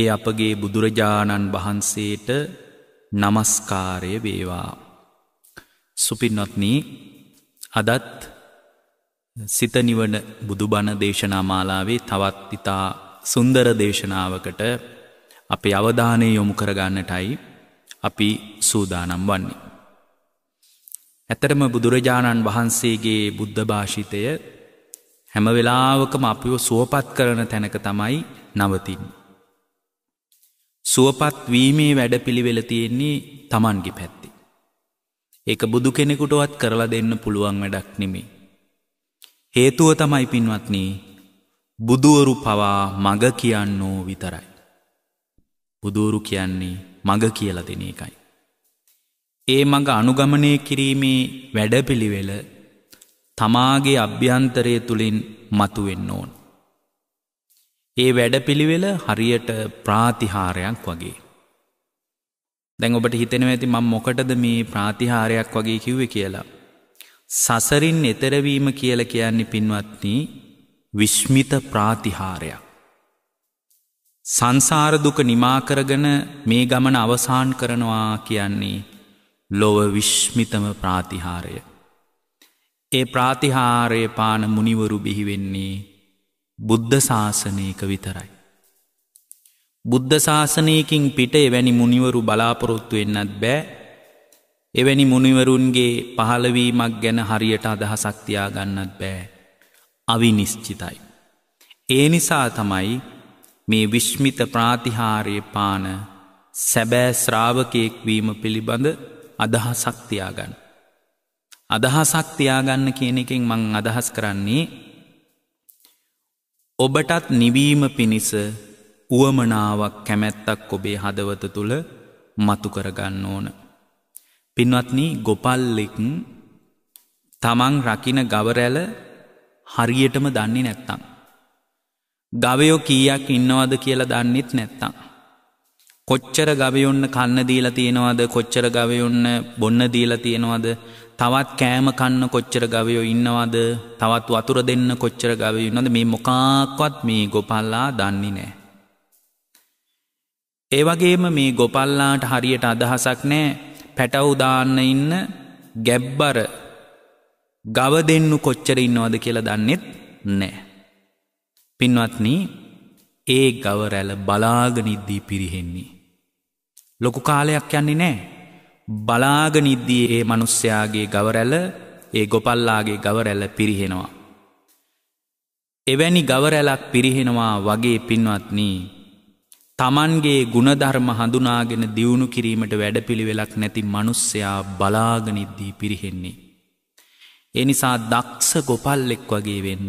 ඒ අපගේ බුදුරජාණන් වහන්සේට නමස්කාරය වේවා. සුපින්නොත්න අදත් සිතනිවන බුදුබණ දේශනා මාලාවේ තවත් ඉතා සුන්දර දේශනාවකට අපේ අවධානය යොමු කරගන්නටයි අපි සූදානම් වන්නේ. ඇතරම බුදුරජාණන් වහන්සේගේ බුද්ධභාෂිතය හැම වෙලාවකම අපිව සුවපත් කරන තැනක තමයි නවතින්නේ. සුවපත් වීමේ වැඩපිළිවෙල තියෙන්නේ Tamanගේ පැත්තේ. ඒක බුදු කෙනෙකුටවත් කරලා දෙන්න පුළුවන් වැඩක් නෙමෙයි. හේතුව තමයි පින්වත්නි බුදුවරු පවා මග කියන්නෝ විතරයි. බුදුවරු කියන්නේ මග කියලා දෙන එකයි. ඒ මඟ අනුගමනය කිරීමේ වැඩපිළිවෙල තමාගේ අභ්‍යන්තරය තුළින් මතුවෙන්න ඕන. ඒ වැඩපිළිවෙල හරියට ප්‍රාතිහාරයක් වගේ. දැන් ඔබට හිතෙනවා ඇති මම මොකටද මේ ප්‍රාතිහාරයක් වගේ කිව්වේ කියලා. සසරින් එතරවීම කියලා කියන්නේ පින්වත්නි විශ්මිත ප්‍රාතිහාරයක්. සංසාර දුක නිමා කරගෙන මේ ගමන අවසන් කරනවා කියන්නේ ලොව විශ්මිතම ප්‍රාතිහාරය. ඒ ප්‍රාතිහාරය පාන මුනිවරු බිහි වෙන්නේ බුද්ධ ශාසනයක විතරයි. බුද්ධ ශාසනයකින් පිට එවැනි මුනිවරු බලාපොරොත්තු වෙන්නත් බෑ එවැනි මුනිවරුන්ගේ පහළවීමක් ගැන හරියට අදහසක් තියාගන්නත් බෑ අවිනිශ්චිතයි. ඒ නිසා තමයි මේ විශ්මිත ප්‍රාතිහාරය පාන සැබෑ ශ්‍රාවකයෙක්වීම පිළිබඳ අදහසක් තියාගන්න. අදහසක් තියාගන්න කියන එකෙන් මං අදහස් කරන්නේ ඔබටත් නිවීම පිණිස උවමනාවක් කැමැත්තක් ඔබේ හදවත තුළ මතු කරගන්න ඕන. පින්වත්නි ගොපල්ලෙක් තමන් රකින ගවරැල හරියටම දන්නේ නැත්තං. ගවයෝ කීයක් ඉන්නවාද කියලා දන්නෙත් නැත්තං. කොච්චර ගවයොන්න කන්න දීලා තියෙනවාද කොච්චර ගවයොන්න බොන්න දීලා තියෙනවාද තවත් කෑම කන්න කොච්චර ගවයෝ ඉන්නවාද තවත් වතුර දෙන්න කොච්චර ගවයෝ ඉන්නවද මේ මොකාක්වත් මේ ගොපල්ලා දන්නේ නෑ. ඒ වගේම මේ ගොපල්ලාට හරියට අදහසක් නෑ පැටවු දාන්න ඉන්න ගැබ්බර ගව දෙන්නු කොච්චර ඉන්නවද කියලා දන්නෙත් නෑ. පින්වත්න ඒ ගවරැල බලාගනිද්දී පිරිහෙන්නේ. ලොකු කාලයක් යන්නේ නෑ බලාගනිද්දී ඒ මනුස්්‍යයාගේ ගවරැල ඒ ගොපල්ලාගේ ගවරැල්ල පිරිහෙනවා. එවැනි ගවරැලක් පිරිහෙනවා වගේ පින්වත්නී තමන්ගේ ගුණධර්ම හඳුනාගෙන දියුණු කිරීමට වැඩපිළිවෙලක් නැති මනුස්සයා බලාගනිද්දී පිරිහෙන්නේ. එනිසා දක්ෂ ගොපල්ලෙක් වගේ වෙන්න.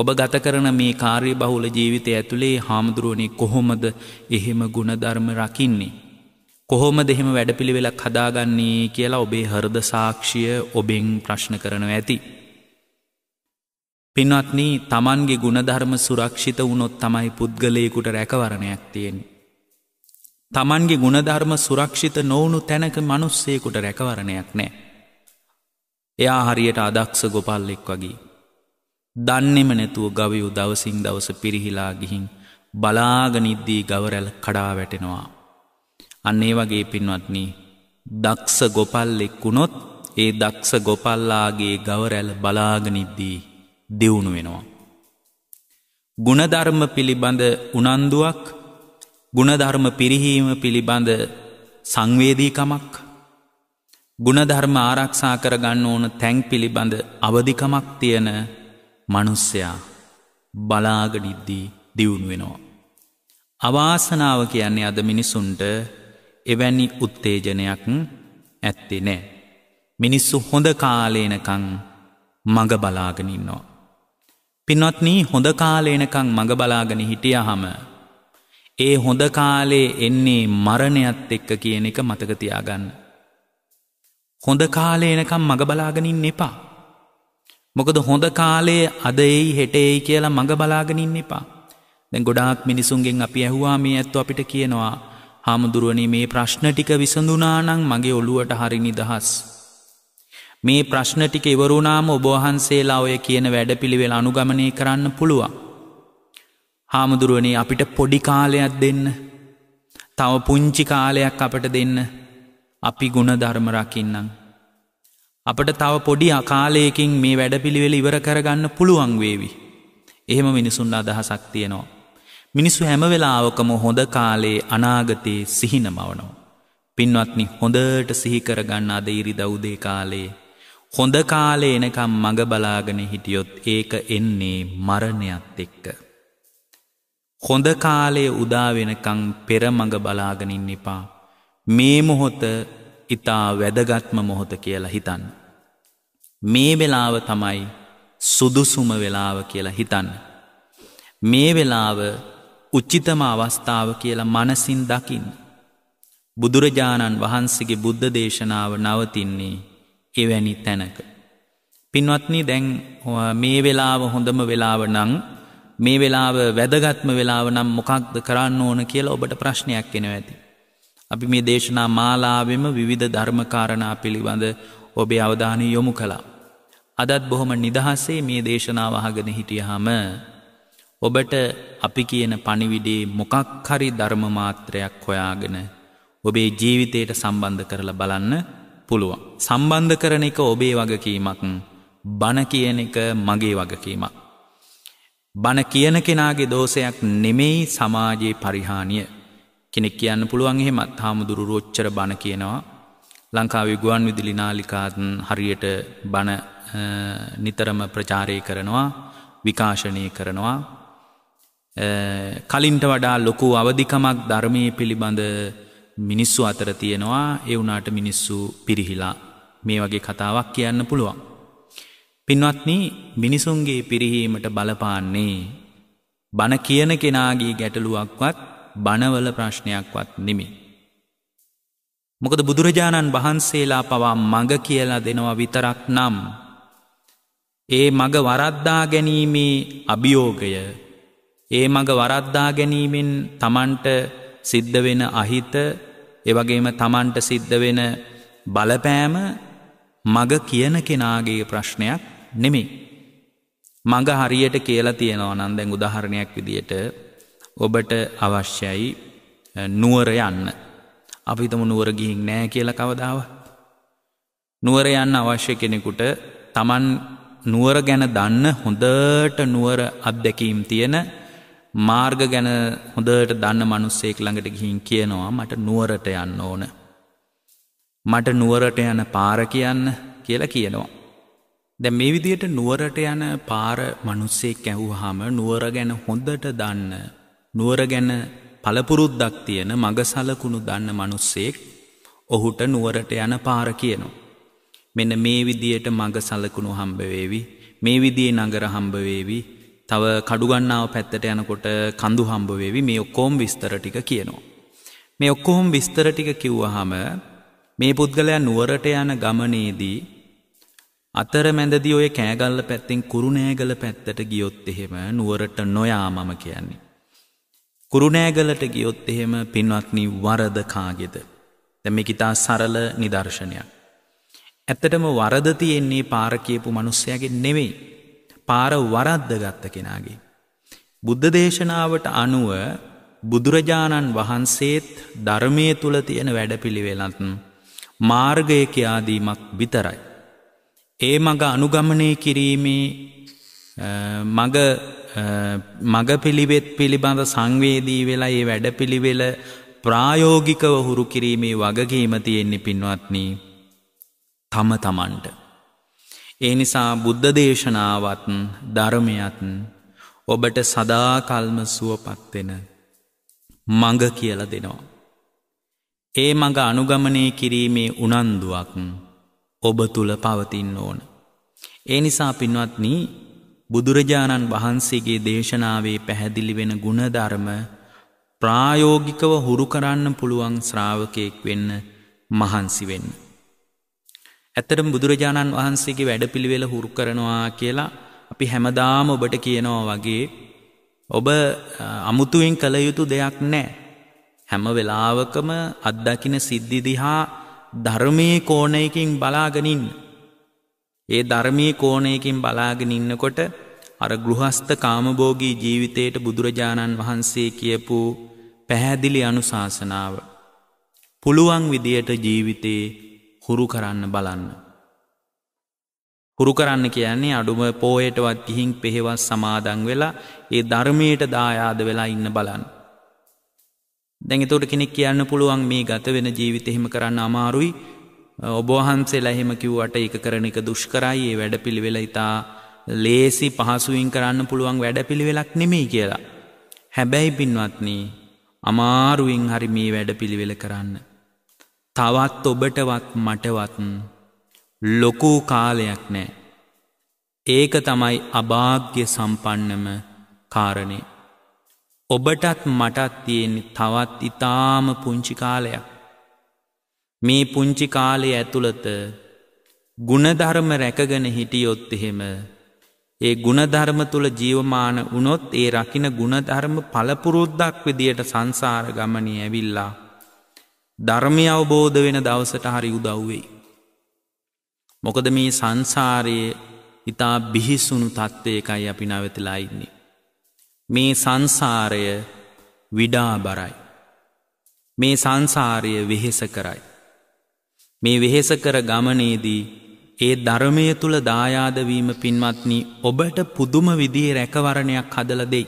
ඔබ ගත කරන මේ කාර්ය බහුල ජීවිතය ඇතුළේ හාමුදුරුවනේ කොහොමද එහෙම ගුණධර්ම රකින්නේ. කොහොම දෙහෙම වැඩපිළිවෙලක් හදාගන්නේ කියලා ඔබේ හරද සාක්ෂිය ඔබෙන් ප්‍රශ්න කරනව ඇති. පින්වත්න තමන්ගේ ගුණධර්ම සුරක්ෂිත වුණොත් තමයි පුද්ගලයකුට රැකවරණයක් තියෙන්. තමන්ගේ ගුණධර්ම සුරක්ෂිත නොවුණු තැනක මනුස්සයකුට රැකවරණයක් නෑ. එයා හරියට අදක්ෂ ගොපල්ලෙක් වගේ. දන්නෙම නැතුව ගවයු දවසින් දවස පිරිහිලා ගිහින් බලාගනිද්දී ගවරැල් කඩා වැටෙනවා. අන්න ඒ වගේ පින්වත්නි දක්ෂ ගොපල්ලෙක් වුණොත් ඒ දක්ෂ ගොපල්ලාගේ ගවරැල් බලාගනිද්දී දියුණු වෙනවා. ගුණධර්ම පිළිබඳ උනන්දුවක් ගුණධර්ම පිරිහීම පිළිබඳ සංවේදීකමක් ගුණධර්ම ආරක්ෂා කරගන්න ඕන තැන් පිළිබඳ අවධිකමක් තියෙන මනුස්සයා බලාගනිද්දී දියුණු වෙනවා. අවාසනාව කියන්නේ අද මිනිසුන්ට එවැනි උත්තේජනයක් ඇත්තේ නෑ. මිනිස්සු හොඳ කාලේනකං මඟ බලාගෙනින්නවා. පින්වත්නී හොඳ කාලේනකං මඟ බලාගෙන හිටියහම ඒ හොඳ කාලේ එන්නේ මරණයත් එක්ක කියන එක මතක තියාගන්න. හොඳ කාලේනකම් මඟ බලාගෙනින් එපා. මොකද හොඳ කාලේ අද එයි හෙට එයි කියලා මඟ බලාගෙනින් එපා. දැන් ගොඩාක් මිනිසුන්ගෙන් අපි ඇහුවා මේ ඇත්තු අපිට කියනවා හාමුදුරුවනි මේ ප්‍රශ්න ටික විසඳුනානං මගේ ඔළුවට හරි නිදහස්. මේ ප්‍රශ්න ටික ඉවරුණාම ඔබහන්සේලා ඔය කියන වැඩපිළිවෙල අනුගමනය කරන්න පුළුවන්. හාමුදුරුවනේ අපිට පොඩි කාලයක් දෙන්න. තව පුංචි කාලයක් අපට දෙන්න. අපි ගුණ ධර්ම රකින්නම්. අපට තව පොඩි අකාලයකින් මේ වැඩපිළිවෙල ඉවර කරගන්න පුළුවන් වේවි. එහෙම මිනිසුන් අදහසක් තියෙනවා. මිනිස්සු හැම වෙලාවකම හොඳ කාලේ අනාගතයේ සිහින මවනවා. පින්වත්නි හොඳට සිහි කරගන්න අද ඉරිදා උදේ කාලේ හොඳ කාලේ එනකම් මඟ බලාගෙන හිටියොත් ඒක එන්නේ මරණයත් එක්ක. හොඳ කාලයේ උදා වෙනකම් පෙර මඟ බලාගෙන ඉන්න එපා. මේ මොහොත ඊටා වැදගත්ම මොහොත කියලා හිතන්න. මේ වෙලාව තමයි සුදුසුම වෙලාව කියලා හිතන්න. මේ වෙලාව උච්චිතම අවස්ථාව කියලා මනසින් දකිින්. බුදුරජාණන් වහන්සේගේ බුද්ධ දේශනාව නවතින්නේ එවැනි තැනක. පින්වත්නි දැන් මේ වෙලාව හොඳම වෙලාව නං මේ වෙලාව වැදගත්ම වෙලාව නම් මොකක්ද කරන්න ඕන කියලා ඔබට ප්‍රශ්නයක් කෙන ඇති. අපි මේ දේශනා මාලාවෙම විවිධ ධර්මකාරණා පිළිබඳ ඔබේ අවධානය යොමු කළා. අදත් බොහොම නිදහසේ මේ දේශනාව අහගෙන හිටියහම ඔබට අපි කියන පණිවිඩේ මොකක් හරි ධර්ම මාත්‍රයක් හොයාගෙන ඔබේ ජීවිතයට සම්බන්ධ කරලා බලන්න පුළුවන්. සම්බන්ධ කරන එක ඔබේ වගකීමක්. බණ කියන එක මගේ වගකීමක්. බණ කියන කෙනාගේ දෝෂයක් නෙමෙයි සමාජයේ පරිහානිය. කෙනෙක් කියන්න පුළුවන් එහෙමත් හාමුදුරු රොච්චර බණ කියනවා. ලංකාවේ ගුවන් විදුලි නාලිකාත් හරියට බණ නිතරම ප්‍රචාරය කරනවා, විකාශනය කරනවා. කලින්ට වඩා ලොකු අවධිකමක් ධර්මය පිළිබඳ මිනිස්සු අතර තියෙනවා ඒ වුණාට මිනිස්සු පිරිහිලා මේ වගේ කතාවක් කියන්න පුළුවන්. පින්වත්නි මිනිසුන්ගේ පිරිහීමට බලපාන්නේ බණ කියන කෙනාගේ ගැටලුවක්වත් බණවල ප්‍රශ්නයක්වත් නෙමි. මොකද බුදුරජාණන් වහන්සේලා පවා මඟ කියලා දෙනවා විතරක් නම් ඒ මඟ වරද්දා ගැනීමේ අභියෝගය ඒ මඟ වරද්දා ගැනීමෙන් තමන්ට සිද්ධ වෙන අහිත එවගේම තමන්ට සිද්ධ වෙන බලපෑම මග කියන කෙනාගේ ප්‍රශ්නයක් නෙමේ. මඟ හරියට කියලා තියෙනවා නම් දැන් උදාහරණයක් විදියට ඔබට අවශ්‍යයි නුවර යන්න. අපි හිතමු නුවර ගිහින් නෑ කියලා කවදාවත්. නුවර යන්න අවශ්‍ය කෙනෙකුට Taman නුවර ගැන දන්න හොඳට නුවර අත්දැකීම් තියෙන මාර්ග ගැන හොඳට දන්න මනුස්සෙක් ළඟට ගිහින් කියනවා මට නුවරට යන්න ඕන. මට නුවරට යන පාර කියන්න කියලා කියනවා. දැ මේ විදියට නුවරට යන පාර මනුස්සෙක් ඇැව්හාම නුවර ගැන හොඳට දන්න නුවර ගැන පළපුරුද්දක් තියෙන මග සලකුණු දන්න මනුස්සෙක් ඔහුට නුවරට යන පාර කියනවා. මෙන්න මේ විදියට මග සලකුණු හම්බවේවි මේ විදිේ නගර හම්බවේවි තව කඩුගන්නාව පැත්තට යනකොට කඳු හම්බවෙවි මේ ඔක්කෝම් විස්තර ටික කියනවා. මේ ඔක්කොහොම විස්තර ටික කිව්වහම මේ පුද්ගලයා නුවරට යන ගමනේදී අතරමැදදී ඔය කෑගල්ල පැත්තෙන් කුරුණෑගල පැත්තට ගියොත් එහෙම නුවරට නොයා මම කියන්නේ. කුරුණෑගලට ගියොත් එහෙම පින්වත්නි වරද කාගෙද. දැන් මේක ඉතා සරල නිදර්ශනයක්. ඇත්තටම වරද තියෙන්නේ පාර කියපු මිනිස්සයාගේ නෙවෙයි. පාර වරද්දගත්ත කෙනාගේ. බුද්ධ දේශනාවට අනුව බුදුරජාණන් වහන්සේත් ධර්මය තුළ තියෙන වැඩපිළිවෙලත් මාර්ගයකයාදීමක් විතරයි. ඒ මඟ අනුගමනය කිරීමේ මඟ මඟ පිළිවෙත් පිළිබඳ සංවේදී වෙලා ඒ වැඩපිළිවෙල ප්‍රායෝගිකව හුරු කිරීමේ වගකීම තියෙන්නේ පින්වත්නි තම තමන්ට ඒ නිසා බුද්ධ දේශනාවත් ධර්මයත් ඔබට සදාකල්ම සුවපත්වෙන මඟ කියල දෙනවා. ඒ මඟ අනුගමනය කිරීමේ උනන්දුවක් ඔබ තුළ පවතින්න ඕන. ඒ නිසා පින්වත්නී බුදුරජාණන් වහන්සේගේ දේශනාවේ පැහැදිලි වෙන ගුණධර්ම ප්‍රායෝගිකව හුරු කරන්න පුළුවන් ශ්‍රාවකයෙක් වෙන්න මහන්සි වෙන්න. ඇත්තටම බුදුරජාණන් වහන්සේගේ වැඩපිළිවෙල හුරු කරනවා කියලා අපි හැමදාම ඔබට කියනවා වගේ ඔබ අමුතුවෙන් කළ යුතු දෙයක් නැහැ. හැම වෙලාවකම අත්දකින සිද්ධි දිහා ධර්මයේ කෝණයකින් බලාගෙන ඉන්න. ඒ ධර්මයේ කෝණයකින් බලාගෙන ඉන්නකොට අර ගෘහස්ත කාමභෝගී ජීවිතයට බුදුරජාණන් වහන්සේ කියපු පැහැදිලි අනුශාසනාව පුළුවන් විදියට ජීවිතේ හුරු කරන්න බලන්න. හුරු කරන්න කියන්නේ අඩුම පෝයටවත් ගිහින් පෙහෙවස් සමාදන් වෙලා ඒ ධර්මයට දායාද වෙලා ඉන්න බලන්න. දැන් එතකොට කෙනෙක් කියන්න පුළුවන් මේ ගත වෙන ජීවිත එහෙම කරන්න අමාරුයි. ඔබ වහන්සේලා එහෙම කිව්වට ඒක කරන එක දුෂ්කරයි. ඒ වැඩපිළිවෙල ඊටා ලේසි පහසුවෙන් කරන්න පුළුවන් වැඩපිළිවෙලක් නෙමෙයි කියලා. හැබැයි පින්වත්නි අමාරුවෙන් හරි මේ වැඩපිළිවෙල කරන්න. තවත් ඔබටවත් මටවත් ලොකූ කාලයක් නෑ. ඒක තමයි අභාග්‍ය සම්පන්නම කාරණය. ඔබටත් මටත් තියෙන තවත් ඉතාම පුංචි කාලයක්. මේ පුංචි කාලය ඇතුළත ගුණධර්ම රැකගෙන හිටියොත් එහෙම ඒ ගුණධර්ම තුළ ජීවමාන වුණොත් ඒ රකින ගුණධර්ම පළපුරුද්දක් විදියට සංසාර ගමනී ඇවිල්ලා ධර්මය අවබෝධ වෙන දවසට හරි උදව්වෙයි. මොකද මේ සංසාරයේ ඉතා බිහිසුණු තත්ත්වයකයි අපි නැවතිලා ඉන්නේ. මේ සංසාරය විඩා බරයි. මේ සංසාරය වෙහෙස කරයි. මේ වෙහෙස කර ගමනේදී ඒ ධර්මය තුළ දායාදවීම පින්වත්නි ඔබට පුදුම විදිහේ රැකවරණයක් හදලා දෙයි.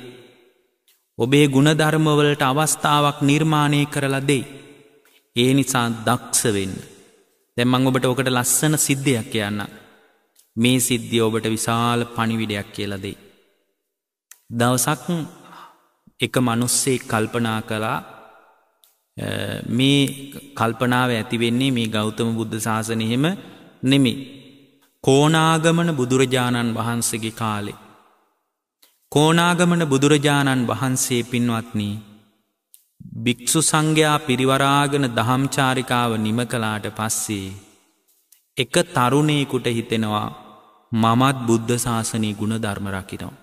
ඔබේ ಗುಣධර්මවලට අවස්ථාවක් නිර්මාණය කරලා දෙයි. ඒ නිසා දක්ෂ වෙන්න. දැන් මම ඔබට ඔකට ලස්සන සිද්ධියක් කියන්න. මේ සිද්ධිය ඔබට විශාල පණිවිඩයක් කියලා දෙයි. දවසක් එක මිනිස්සෙක් කල්පනා කළා මේ කල්පනාව ඇති වෙන්නේ මේ ගෞතම බුද්ධ ශාසනයෙම නෙමෙයි. කෝණාගමන බුදුරජාණන් වහන්සේගේ කාලේ කෝණාගමන බුදුරජාණන් වහන්සේ පින්වත්නි භික්‍ෂු සංඝයා පිරිවරාගෙන දහම්චාරිකාව නිම කලාට පස්සේ එක තරුණයකුට හිතෙනවා මමත් බුද්ධ ශාසනී ගුණ ධර්ම රකිනවා.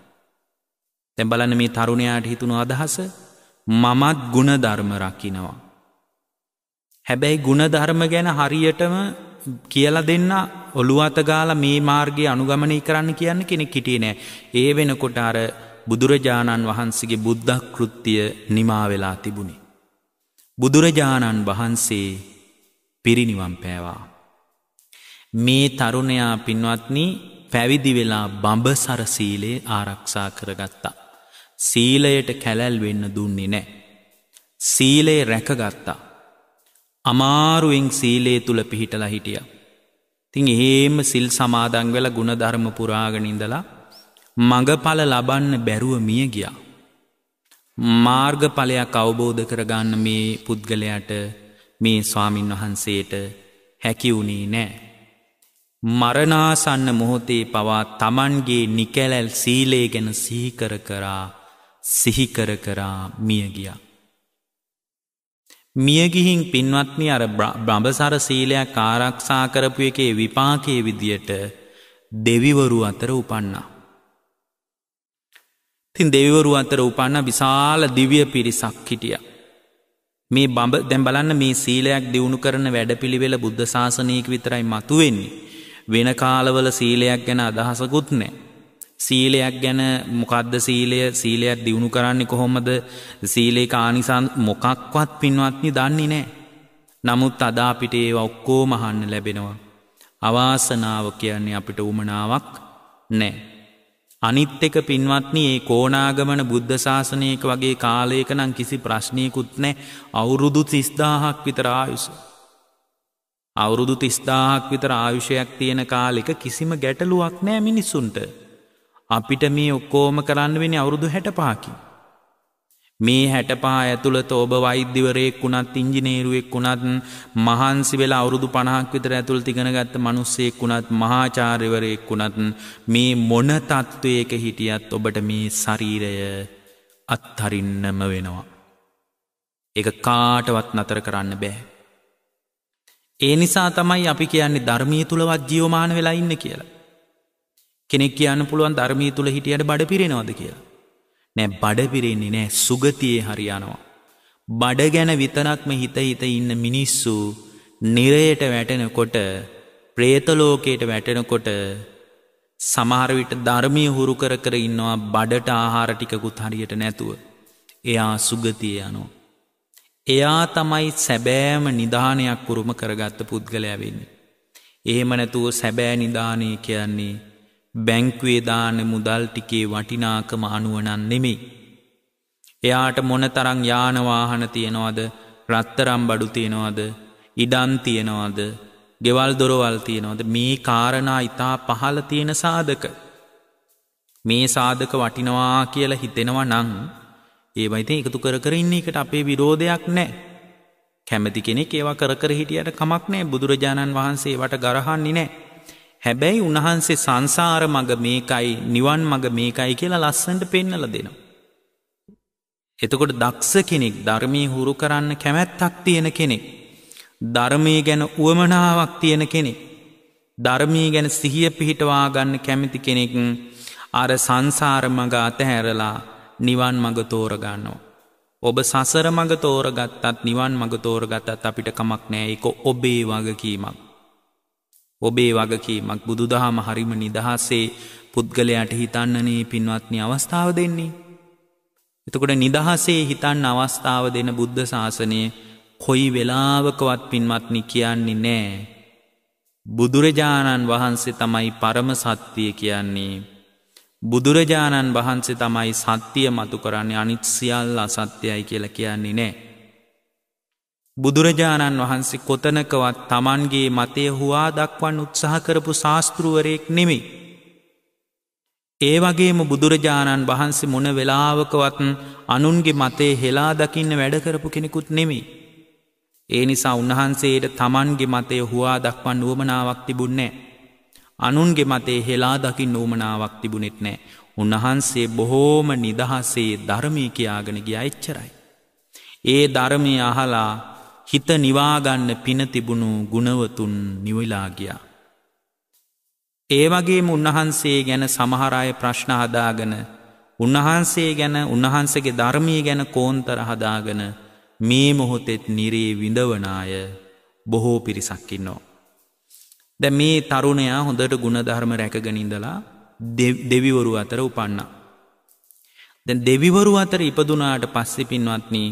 තැ බලන මේ තරුණයාට හිතුණු අදහස මමත් ගුණධර්ම රකිනවා. හැබැයි ගුණධර්ම ගැන හරියටම කියල දෙන්න ඔළුව අතගාල මේ මාර්ගය අනුගමනය කරන්න කියන්න කෙනෙක් හිටියේ නෑ ඒ වෙනකොට අර බුදුරජාණන් වහන්සේගේ බුද්ධ කෘත්‍යය නිමා වෙලා තිබුණි. බුදුරජාණන් වහන්සේ පිරිණිවන් පෑවා. මේ තරුණයා පින්වත්නි පැවිදි වෙලා බඹසර සීලේ ආරක්ෂා කරගත්තා. සීලයට කැලැල් වෙන්න දුන්නේ නැහැ. සීලේ රැකගත්තා. අමාරුවෙන් සීලේ තුල පිහිටලා හිටියා. ඉතින් එහෙම සිල් සමාදන් වෙලා ಗುಣධර්ම පුරාගෙන ඉඳලා මඟඵල ලබන්න බැරුව මිය ගියා. මාර්ගඵලයක් අවබෝධ කරගන්න මේ පුද්ගලයට මේ ස්වාමින් වහන්සේට හැකිවුණේ නෑ. මරනාසන්න මොහොතේ පවා තමන්ගේ නිකැලැල් සීලේ ගැන සිහිකර කරා සිහිකර කරා මියගියා. මියගිහින් පින්වත්නි අර බ්‍රභසර සීලයක් ආරක්ෂා කරපු එකේ විපාකයේ විදියට දෙවිවරු අතර උපන්නා. තින් දෙවිවරු අතර උපන්න විශාල දිවිය පිරිසක් හිටිය. මේ බඹ දැම් බලන්න මේ සීලයක් දියුණු කරන වැඩපිළිවෙල බුද්ධ ශාසනයක විතරයි මතුවෙන්නේ. වෙන කාලවල සීලයක් ගැන අදහසකුත් නෑ. සීලයක් ගැන මොකක්ද සීලය සීලයක් දියුණු කරන්නේ කොහොමද සීලේ කානිසන් මොකක්වත් පින්වත්නි දන්නේ නෑ. නමුත් අදා අපිට ඒ ඔක්කෝ මහන්න ලැබෙනවා. අවාසනාව කියන්නේ අපිට උමනාවක් නෑ. අනිත් එක පින්වත්නි ඒ කෝණාගමන බුද්ධ ශාසනයක වගේ කාලයක නම් කිසි ප්‍රශ්නයකුත් නැහැ අවුරුදු 30000ක් විතර ආයුෂ අවුරුදු 30000ක් විතර ආයුෂයක් තියෙන කාලෙක කිසිම ගැටලුවක් නැහැ මිනිසුන්ට අපිට මේ ඔක්කොම කරන්න වෙන්නේ අවුරුදු 65කින් මේ හැටපා ඇතුළත ඔබ වෛද්‍යවරයෙක් වුණත් ඉංජිනේරුවෙක් වුණත් මහන්සි වෙලා අවුරුදු 50ක් විතර ඇතුළත ඉගෙන ගත්ත මිනිස්සෙක් වුණත් මහාචාර්යවරයෙක් වුණත් මේ මොන තත්වයක හිටියත් ඔබට මේ ශරීරය අත්හරින්නම වෙනවා. ඒක කාටවත් නතර කරන්න බෑ. ඒ නිසා තමයි අපි කියන්නේ ධර්මයේ තුලවත් ජීවමාන වෙලා ඉන්න කියලා. කෙනෙක් කියන්න පුළුවන් ධර්මයේ තුල හිටියට බඩ පිරෙනවද කියලා. නෑ බඩපිරෙන්නේ නෑ සුගතියේ හරියනවා. බඩ ගැන විතරක්ම හිත හිත ඉන්න මිනිස්සු නිරයට වැටෙනකොට ප්‍රේතලෝකයට වැටෙනකොට සමහරවිට ධර්මය හුරු කර කර ඉන්නවා බඩට ආහාර ටිකකුත් හරියට නැතුව. එයා සුගතිය යනෝ. එයා තමයි සැබෑම නිධානයක් පුරුම කරගත්ත පුද්ගලයා වෙන්නේ. එහෙම නැතුව සැබෑ නිධානය කියන්නේ බැංකුවේ දාන මුදල් ටිකේ වටිනාකම අනුවණන් නෙමෙයි. එයාට මොනතරම් යාන වාහන තියනවද, රත්තරම් බඩු තියනවද, ඉඩම් තියනවද, ගෙවල් දොරවල් තියනවද මේ කාරණා ඊටා පහළ තියෙන සාධක. මේ සාධක වටිනවා කියලා හිතෙනවා නම් ඒව ඉතින් එකතු කර කර ඉන්න එකට අපේ විරෝධයක් නැහැ. කැමැති කෙනෙක් ඒවා කර කර හිටියට කමක් නැහැ. බුදුරජාණන් වහන්සේ ඒවට ගරහන්නේ නැහැ. හැබැයි උන්වහන්සේ සංසාර මඟ මේකයි නිවන් මඟ මේකයි කියලා ලස්සන්ට පෙන්නල දෙනවා. එතකොට දක්ෂ කෙනෙක් ධර්මී හුරු කරන්න කැමැත්තක් තියෙන කෙනෙක්. ධර්මය ගැන උවමනාවක් තියෙන කෙනෙක්. ධර්මී ගැන සිහිය පිහිටවා ගන්න කැමති කෙනෙක් අර සංසාර මඟ අතහැරලා නිවන් මඟ තෝරගන්නවා. ඔබ සසර මඟ තෝරගත්තත් නිවන් මඟ තෝරගත්තත් අපිට කමක් නෑ ඒක ඔබේ වගකීමක්. ඔබේ වගකීමක් බුදුදහම හරිම නිදහසේ පුද්ගලයාට හිතන්නනේ පින්වත්නි අවස්ථාව දෙන්නේ. එතකොට නිදහසේ හිතන්න අවස්ථාව දෙන බුද්ධ ශාසනය කොයි වෙලාවකවත් පින්වත්නි කියන්නේ නෑ. බුදුරජාණන් වහන්සේ තමයි පරම සත්‍යය කියන්නේ. බුදුරජාණන් වහන්සේ තමයි සත්‍යය මතු කරන්නේ අනිත් සියල්ල අසත්‍යයි කියලා කියන්නේ නෑ. බුදුරජාණන් වහන්සේ කොතනකවත් තමන්ගේ මතය හුවා දක්වන් උත්සාහ කරපු ශාස්තෘුවරයෙක් නෙමෙයි. ඒ වගේම බුදුරජාණන් වහන්සේ මොන වෙලාවකවත් අනුන්ගේ මතේ හෙලා දකින්න වැඩකරපු කෙනෙකුත් නෙමෙයි. ඒ නිසා උන්වහන්සේට තමන්ගේ මතය හුවා දක්වන් ුවමනාවක් තිබුන්නේ. අනුන්ගේ මතේ හෙලා දකිින් නූමනාවක් තිබුණෙත් නෑ. උන්වහන්සේ බොහෝම නිදහසේ ධර්මී කියාගෙන ගිය අච්චරයි. ඒ ධර්මය අහලා හිත නිවාගන්න පින තිබුණු ගුණවතුන් නිවිලා ගියා. ඒ වගේම උන්වහන්සේ ගැන සමහර අය ප්‍රශ්න හදාගෙන උන්වහන්සේ ගැන උන්වහන්සේගේ ධර්මයේ ගැන කෝන්තර හදාගෙන මේ මොහොතෙත් නිරේ විඳවන අය බොහෝ පිරිසක් ඉන්නවා. දැන් මේ තරුණයා හොඳට ಗುಣධර්ම රැකගෙන ඉඳලා දෙවිවරු අතර උපන්නා. දැන් දෙවිවරු අතර ඉපදුනාට පස්සේ පින්වත්නි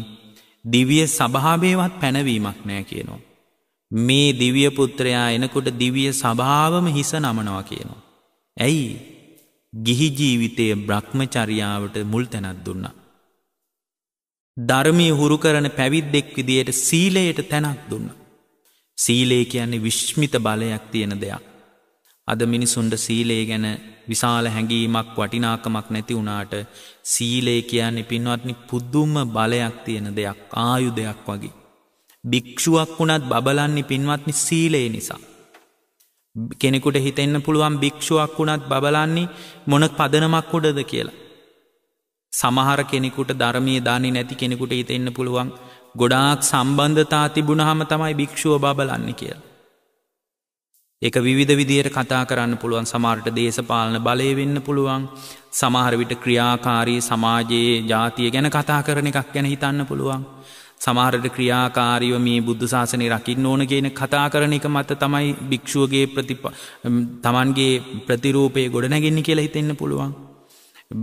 දිවිය සභාවේවත් පැනවීමක් නෑ කියනවා. මේ දිවිය පුත්‍රයා එනකොට දිවිය සභාවම හිස නමනවා කියනවා. ඇයි ගිහි ජීවිතය බ්‍රහ්මචරියාවට මුල් තැනක් දුන්නා. ධර්මය හුරු කරන පැවිද්දෙක් විදියට සීලයට තැනක් දුන්නා. සීලය කියන්නේ විශ්මිත බලයක් තියෙන දෙයක්. අද මිනිසුන්ට සීලය ගැන විශාල හැඟීමක් වටිනාකමක් නැති වුණාට සීලය කියන්නේ පින්වත්නි පුදුම බලයක් තියෙන දෙයක් ආයුධයක් වගේ. භික්ෂුවක් වුණත් බබලන්නේ පින්වත්නි සීලය නිසා. කෙනෙකුට හිතෙන්න පුළුවන් භික්ෂුවක් වුණත් බබලන්නේ මොන පදනමක් උඩද කියලා. සමහර කෙනෙකුට ධර්මයේ දන්නේ නැති කෙනෙකුට හිතෙන්න පුළුවන් ගොඩාක් සම්බන්ධතා තිබුණාම තමයි භික්ෂුව බබලන්නේ කියලා. එක විවිධ විදියට කතා කරන්න පුළුවන් සමාරට දේශපාලන බලය වෙන්න පුළුවන් සමහර විට ක්‍රියාකාරී සමාජයේ ජාතිය ගැන කතා කරන එකක් ගැන හිතන්න පුළුවන් සමහරට ක්‍රියාකාරීව මේ බුද්ධ ශාසනය රකින්න ඕන කියන කතා කරන එක මත තමයි භික්ෂුවගේ ප්‍රතිප තමන්ගේ ප්‍රතිරූපය ගොඩනැගෙන්නේ කියලා හිතෙන්න පුළුවන්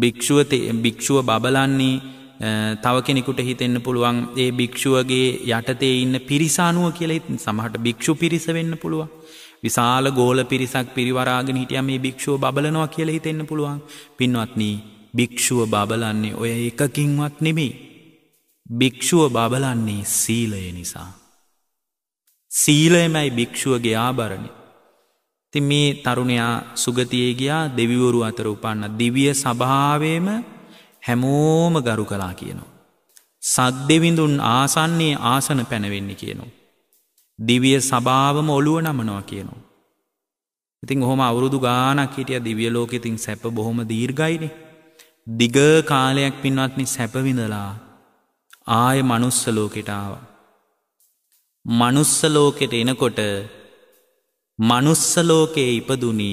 භික්ෂුව භික්ෂුව බබලන්නේ තව කෙනෙකුට හිතෙන්න පුළුවන් ඒ භික්ෂුවගේ යටතේ ඉන්න පිරිසානුව කියලා සමහට භික්ෂු පිරිස වෙන්න පුළුවන් විශාල ගෝල පිරිසක් පිරිවරාගෙන හිටිය මේ භික්ෂුව බබලනවා කියල හිතෙන්න පුළුවන් පින්වත්නී භික්ෂුව බබලන්නේ ඔය එකකින්වත් නෙමේ. භික්ෂුව බබලන්නේ සීලය නිසා. සීලයමැයි භික්ෂුවගේ ආභරණි. ති මේ තරුණයා සුගතියේ ගියා දෙවිවරු අතර උපන්න දිවිය සභාවේම හැමෝම ගරු කලා කියනවා. සද්දෙවිඳුන් ආසන්නේ ආසන පැනවෙන්න කියනවා. දිවිය සභාවම ඔලුව නමනවා කියනවා. ඉතින් ඔහොම අවුරුදු ගානක් හිටිය දිවිය ලෝකෙ ඉතින් සැප බොහොම දීර්ඝයිනේ. දිග කාලයක් පින්වත්නි සැප විඳලා ආය මනුස්ස ලෝකෙට ආවා. මනුස්ස ලෝකෙට එනකොට මනුස්ස ලෝකයේ ඉපදුනි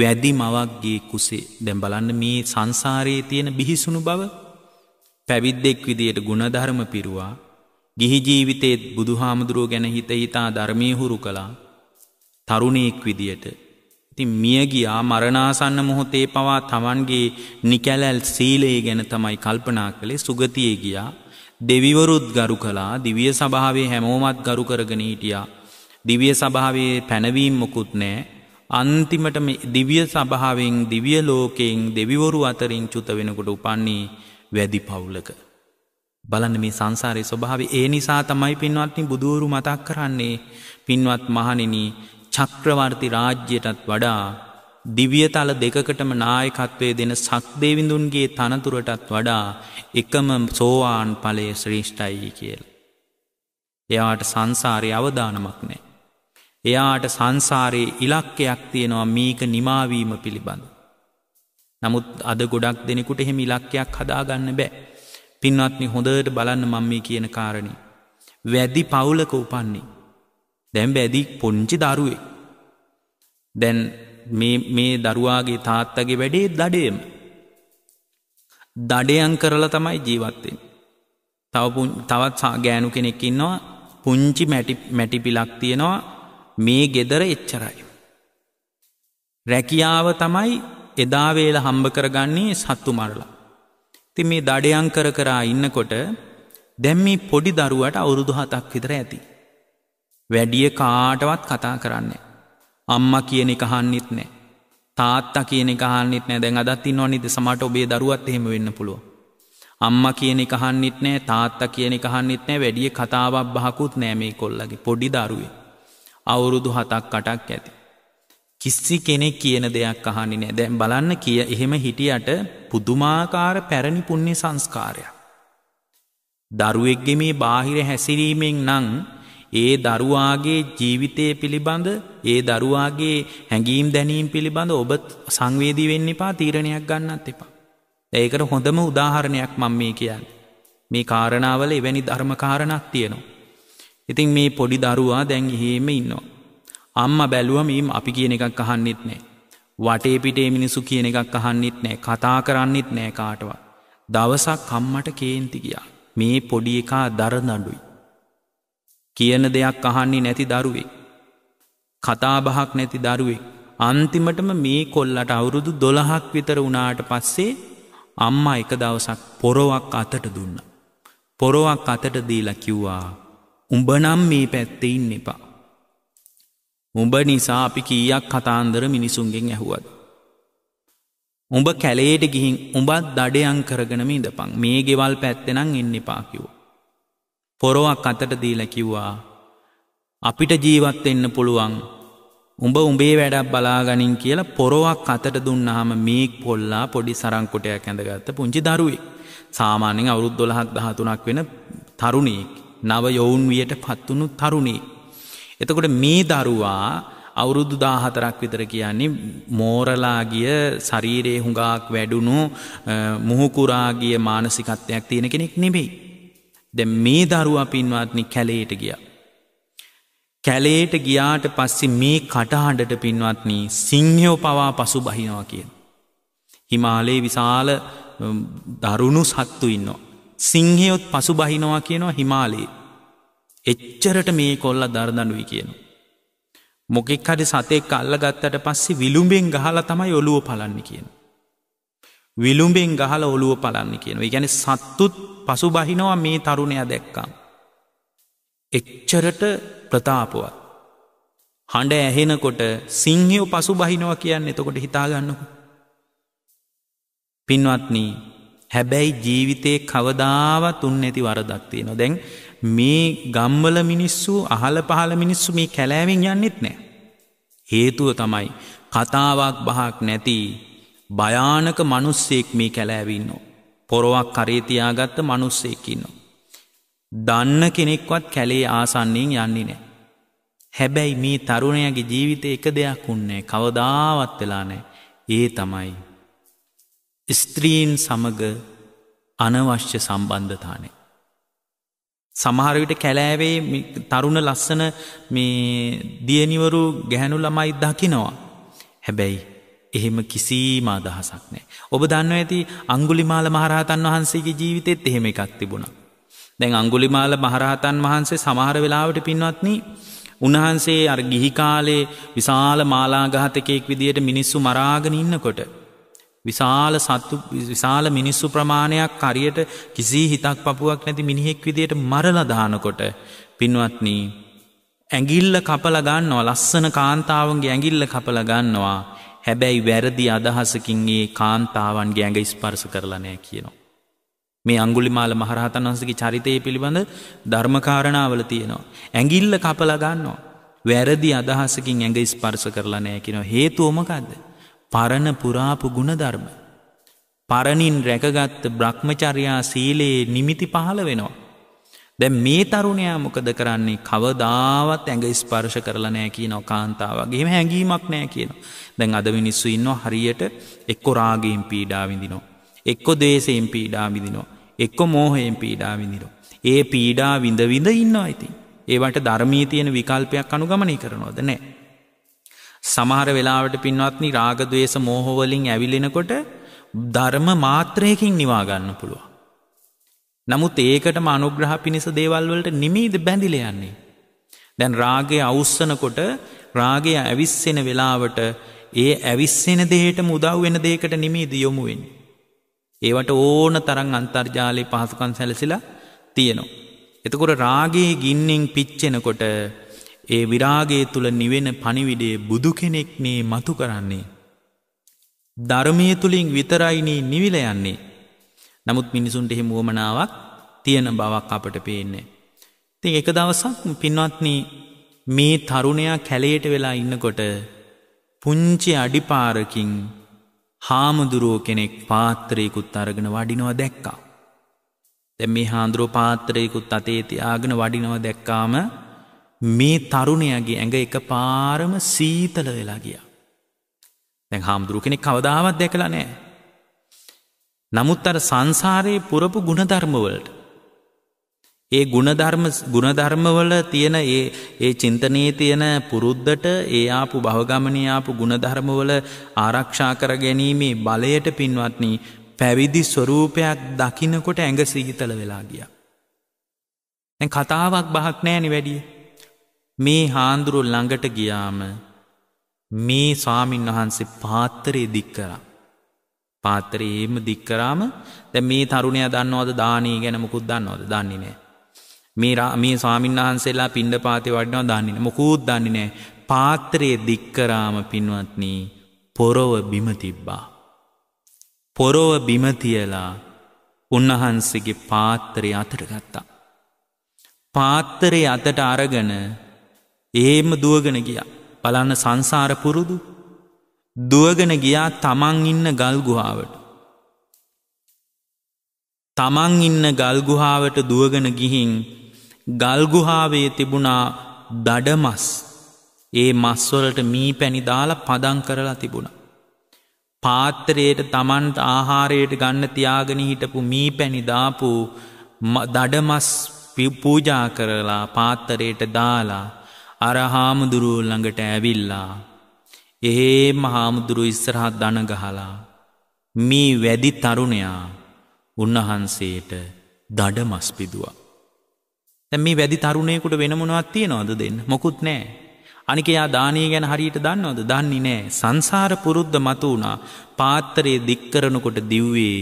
වැදි මවක්ගේ කුසේ දැන් බලන්න මේ සංසාරයේ තියෙන බිහිසුණු බව පැවිද්දෙක් විදියට ಗುಣධර්ම පිරුවා ගිහි ජීවිතේත් බුදුහාමුදුරුව ගැන හිත හිතා ධර්මයේ හුරු කළා තරුණෙක් විදියට. ඉතින් මිය ගියා මරණාසන්න මොහොතේ පවා Tamanගේ නිකැලල් සීලය ගැන තමයි කල්පනා කළේ සුගතියේ ගියා. දෙවිවරුත් ගරු කළා දිව්‍ය සභාවේ හැමෝමත් ගරු කරගෙන හිටියා. දිව්‍ය සභාවේ පැනවීම මොකුත් නැහැ. අන්තිමට මේ දිව්‍ය සභාවෙන් දිව්‍ය ලෝකයෙන් දෙවිවරු අතරින් චුත වෙනකොට උපන්නේ වැදි පවුලක. බලන්න මේ සංසාරය ස්වභාව ඒ නිසා තමයි පින්වත්නි බුදුවරු මතක් කරන්නේ පින්වත් මහනෙන චක්‍රවර්ති රාජ්‍යයටත් වඩා දිවියතල දෙකකටම නායකත්වය දෙන සක්දේවිඳුන්ගේ තනතුරටත් වඩා එකම සෝවාන් ඵලය ශ්‍රේෂ්ඨයි කියලා. එයාට සංසාරේ අවදානමක් නැහැ. එයාට සංසාරේ ඉලක්කයක් තියෙනවා මේක නිමාවීම පිළිබඳ. නමුත් අද ගොඩක් දෙනෙකුට එහෙම ඉලක්කයක් හදාගන්න බෑ. පින්වත්නි හොඳට බලන්න මම මේ කියන කාරණේ. වැදි පවුලක උපන්නේ. දැන් වැදි පොන්චි දරුවෙක්. දැන් මේ මේ දරුවාගේ තාත්තගේ වැඩේ දඩේම. දඩයන් කරලා තමයි ජීවත් වෙන්නේ. තව තවත් ගෑනු කෙනෙක් ඉන්නවා පුංචි මැටි මැටි පිලක් තියෙනවා මේ gedara එච්චරයි. රැකියාව තමයි එදා වේල හම්බ කරගන්නේ සත්තු මරලා. ඉතින් මේ දඩයන් කර කරා ඉන්නකොට දැන් මේ පොඩි දරුවට අවුරුදු 7ක් විතර ඇති. වැඩිය කාටවත් කතා කරන්නේ අම්මා කියන එක අහන්නෙත් නැහැ. තාත්තා කියන එක අහන්නෙත් නැහැ. දැන් අදත් ඉන්නවනේ සමහරට ඔබේ දරුවත් එහෙම වෙන්න පුළුවන්. අම්මා කියන එක අහන්නෙත් නැහැ. තාත්තා කියන එක අහන්නෙත් නැහැ. වැඩිය කතාවක් බහකුත් නැහැ මේ කොල්ලගේ පොඩි දරුවේ. අවුරුදු 7ක් 8ක් ඇති. කිසි කෙනෙක් කියන දෙයක් අහන්නේ නැහැ. දැන් බලන්න කිය එහෙම හිටියට පුදුමාකාර පැරණි පුණ්‍ය සංස්කාරයක්. දරුවෙක්ගේ මේ බාහිර හැසිරීමෙන් නම් ඒ දරුවාගේ ජීවිතය පිළිබඳ ඒ දරුවාගේ හැඟීම් දැනීම් පිළිබඳ ඔබ සංවේදී වෙන්න එපා තීරණයක් ගන්නත් එපා. ඒකට හොඳම උදාහරණයක් මම මේ කියන්නේ. මේ කාරණාවල එවැනි ධර්ම කාරණාවක් තියෙනවා. ඉතින් මේ පොඩි දරුවා දැන් එහෙම ඉන්නවා. අම්ම බැලුවම ඊම් අපි කියන එකක් අහන්නෙත් නෑ. වටේ පිටේ මිනිසු කියන එකක් අහන්නෙත් නෑ කතා කරන්නෙත් නෑ කාටවත්. දවසක් කම්මට කේන්ති ගියා. මේ පොඩි එකා දරනඩුයි. කියන දෙයක් අහන්නේ නැති දරුවෙක්. කතාබහක් නැති දරුවෙක්. අන්තිමටම මේ කොල්ලට අවුරුදු දොළහක් විතර වුණාට පස්සේ අම්මා එක දවසක් පොරොවක් අතට දුන්න. පොරොවක් අතට දීලා කිව්වා. උඹනම් මේ පැත්තෙ ඉන්න එපා. උඹ නිසා අපි කීයක් කතාන්දර මිනිසුන්ගෙන් ඇහුවත්. උඹ කැලේට ගිහින් උඹත් දඩයන් කරගෙනම ඉඳපං මේ ගෙවල් පැත්තෙනම් එන්න එපාකිවෝ. පොරොවක් අතට දීල කිව්වා අපිට ජීවත් එන්න පුළුවන් උඹ උඹේ වැඩක් බලාගනින් කියලා පොරොවක් අතට දුන්නාම මේ පොල්ලා පොඩි සරංකොටයක් ඇඳගත්ත පුංචි දරුවෙක්. සාමාන්‍යයෙන් අවුරුදු 12ක් 13ක් වෙන තරුණියෙක්. නව යොවුන් වියට පත්වුණු තරුණියෙක්. එතකොට මේ දරුවා අවුරුදු 14ක් විතර කියන්නේ මෝරලාගිය ශරීරයේ හුඟාක් වැඩුණු මුහුකුරාගිය මානසිකත්වයක් තියෙන කෙනෙක් නෙමෙයි. දැන් මේ දරුවා පින්වත්නි කැලේට ගියා. කැලේට ගියාට පස්සේ මේ කටහඬට පින්වත්නි සිංහයෝ පවා පසුබහිනවා කියන. හිමාලයේ විශාල දරුණු සත්තු ඉන්නවා. සිංහයොත් පසුබහිනවා කියනවා හිමාලයේ. එච්චරට මේ කොල්ල දර්දඩුයි කියන. මොකෙක් හරි සතෙක් අල්ලගත්තට පස්සේ විළුම්බෙන් ගහල තමයි ඔලුව පලන්න කියන. විළුම්බෙන් ගහල ඔලුව පලන්න කියන. ගැන සත්තුත් පසු බහිනවා මේ තරුණය දැක්කා. එච්චරට ප්‍රතාපවත්. හඬ ඇහෙනකොට සිංහයෝ පසු බහිනවා කියන්න එතකොට හිතාගන්නකු. පින්වත්නී හැබැයි ජීවිතයේ කවදාවත් උන් නැති වරදක්තිය නොදැන් මේ ගම්වල මිනිස්සු අහල පහල මිනිස්සු මේ කැලෑවෙන් යන්නෙත් නෑ. හේතුව තමයි කතාවක් බහක් නැති භයානක මනුස්සෙක් මේ කැලෑවින්නෝ. පොරොවක් කරේතියාගත්ත මනුස්සෙකින්නෝ. දන්න කෙනෙක්වත් කැලේ ආසන්නයෙන් යන්නේ නෑ. හැබැයි මේ තරුණයගේ ජීවිතය එක දෙයක් උන්නේ කවදාවත් වෙලා නෑ. ඒ තමයි. ස්ත්‍රීන් සමග අනවශ්‍ය සම්බන්ධතානේ. සමහරවිට කැලෑවේ තරුණ ලස්සන මේ දියනිවරු ගැහැනු ළමයි දකිනවා. හැබැයි එහෙම කිසිීම අදහසක් නෑ. ඔබ දන්න ඇති අංගුලිමාල මහරහතන් වහන්සේගේ ජීවිතෙත් එහෙම එකක් තිබුණ. දැන් අංගුලිමාල මහරහතන් වහන්සේ සමහර වෙලාවට පින්වත්නී උන්වහන්සේ අර ගිහිකාලේ විශාල මාලාගහතකයෙක් විදියට මිනිස්සු මරාගෙන ඉන්නකොට. විශාල සත්තු විශාල මිනිස්සු ප්‍රමාණයක් හරියට කිසි හිතක් පපුවක් නැති මිනිහෙක් විදියට මරලා දානකොට පින්වත්නි ඇඟිල්ල කපලා ගන්නවා ලස්සන කාන්තාවන්ගේ ඇඟිල්ල කපලා ගන්නවා හැබැයි වැරදි අදහසකින් ඒ කාන්තාවන්ගේ ඇඟ ස්පර්ශ කරලා නැහැ කියනවා මේ අඟුලිමාල මහරහතන් වහන්සේගේ චරිතය පිළිබඳ ධර්මකාරණාවල තියෙනවා ඇඟිල්ල කපලා ගන්නවා වැරදි අදහසකින් ඇඟ ස්පර්ශ කරලා නැහැ කියනවා හේතුව මොකද්ද පරණ පුරාපු ගුණධර්ම. පරණින් රැකගත්ත බ්‍රහ්මචර්යා සීලයේ නිමිති පහළ වෙනවා. දැ මේ තරුණයා මොකද කරන්නේ කවදාවත් ඇඟ ස්පර්ශ කරලා නෑ කියන කාන්තාවගේම හැඟීමක් නෑ කියන. දැන් අද මිනිස්සු ඉන්න හරියට එක්කො රාගයෙන් පීඩාවිඳිනෝ. එක්කො දේශයෙන් පීඩාවිදිනෝ. එක්කො මෝහයෙන් පීඩාවිදිරෝ. ඒ පීඩා විඳවිඳ ඉන්න අයිති. ඒවට ධර්මී තියෙන විකල්පයක් අනුගමනය කරනවද නෑ. සමහර වෙලාවට පින්වත්නි රාග ద్వේස මෝහ වලින් ඇවිලෙනකොට ධර්ම මාත්‍රයකින් නිවා ගන්න පුළුවන්. නමුත් ඒකටම අනුග්‍රහ පිණිස දේවල් වලට නිමීද බැඳිලා යන්නේ. දැන් රාගය අවුස්සනකොට රාගය ඇවිස්සෙන වෙලාවට ඒ ඇවිස්සෙන දෙයටම උදව් වෙන දෙයකට නිමීද යොමු වෙන්නේ. ඒවට ඕන තරම් අන්තර්ජාලයේ පහසුකම් සැලසිලා තියෙනවා. එතකොට රාගයේ ගින්නෙන් පිච්චෙනකොට ඒ විරාගේ තුළ නිවෙන පණිවිඩේ බුදු කෙනෙක්නේ මතු කරන්නේ. ධර්මය තුළින් විතරයිනී නිවිල යන්නේ. නමුත් මිනිසුන්ට එහෙම වුවමනාවක් තියෙන බවක් අපට පේන්නේ. ති එක දවසක් පින්වත්න මේ තරුණයා කැලේට වෙලා ඉන්නකොට පුංචි අඩිපාරකින් හාමුදුරුවෝ කෙනෙක් පාත්‍රයකුත් අරගෙන වඩිනවා දැක්කා. දැ මේ හාන්දුරුව පාත්‍රයකුත් අතේති ආගෙන වඩිනව දැක්කාම මේ තරුණයගේ ඇඟ එක පාරම සීතල වෙලා ගිය. දැන් හාමුදුරු කෙනෙක් කවදාවත් දැකලා නෑ. නමුත් අර සංසාරයේ පුරපු ගුණධර්මවලට. ඒ ගුණධර්ම ගුණධර්මවල තියෙන ඒ ඒ චින්තනයේ තියෙන පුරුද්දට ඒ ආපු භවගමනී ආපු ගුණධර්මවල ආරක්ෂා කර ගැනීමේ බලයට පින්වත්නි පැවිදි ස්වරූපයක් දකින්නකොට ඇඟ සීතල වෙලා ගියා. දැන් කතාවක් බහක් නෑනේ වැඩියේ. මේ හාන්දුරු ළඟට ගියාම මේ ස්වාමින් වහන්සේ පාත්තරේ දික් කරා. පාත්තරේ එහෙම දික් කරාම දැන් මේ තරුණයා දන්නවද දානී ගැන මොකුත් දන්නවද? දන්නේ නැහැ. මේ මේ ස්වාමින් වහන්සේලා පිණ්ඩපාතේ වඩිනවා දන්නේ නැහැ. මොකුත් දන්නේ නැහැ. පාත්‍රයේ දික් කරාම පින්වත්නි පොරව බිම තිබ්බා. පොරව බිම තියලා උන්වහන්සේගේ පාත්‍රය අතට ගත්තා. පාත්‍රය අතට අරගෙන ඒම දුවගෙන ගියා. බලන්න සංසාර පුරුදු දුවගෙන ගියා තමන් ඉන්න ගල්ගුහාාවට. තමන් ඉන්න ගල්ගුහාාවට දුවගෙන ගිහින් ගල්ගුහාාවේ තිබුණා දඩමස් ඒ මස්වලට මී පැණි දාලා පදං කරලා තිබුණ. පාත්තරයට තමන්ට ආහාරයට ගන්න තියාගෙන හිටපු මී පැණි දාපු දඩමස් පූජා කරලා පාත්තරයට දාලා අර හාමුදුරුව ළඟට ඇවිල්ලා එහෙම හාමුදුරු ඉස්සරහ දනගහලා මේ වැඩි තරුණයා උන්වහන්සේට දඩ මස් පිදුවා. දැන් මේ වැඩි තරුණයෙකුට වෙන මොනවද තියනවද දෙන්න? මොකුත් නැහැ. අනික එයා දානීය ගැන හරියට දන්නවද? දන්නේ නැහැ. සංසාර පුරුද්ද මතු වුණා. පාත්‍රයේ දික් කරනකොට දිව්වේ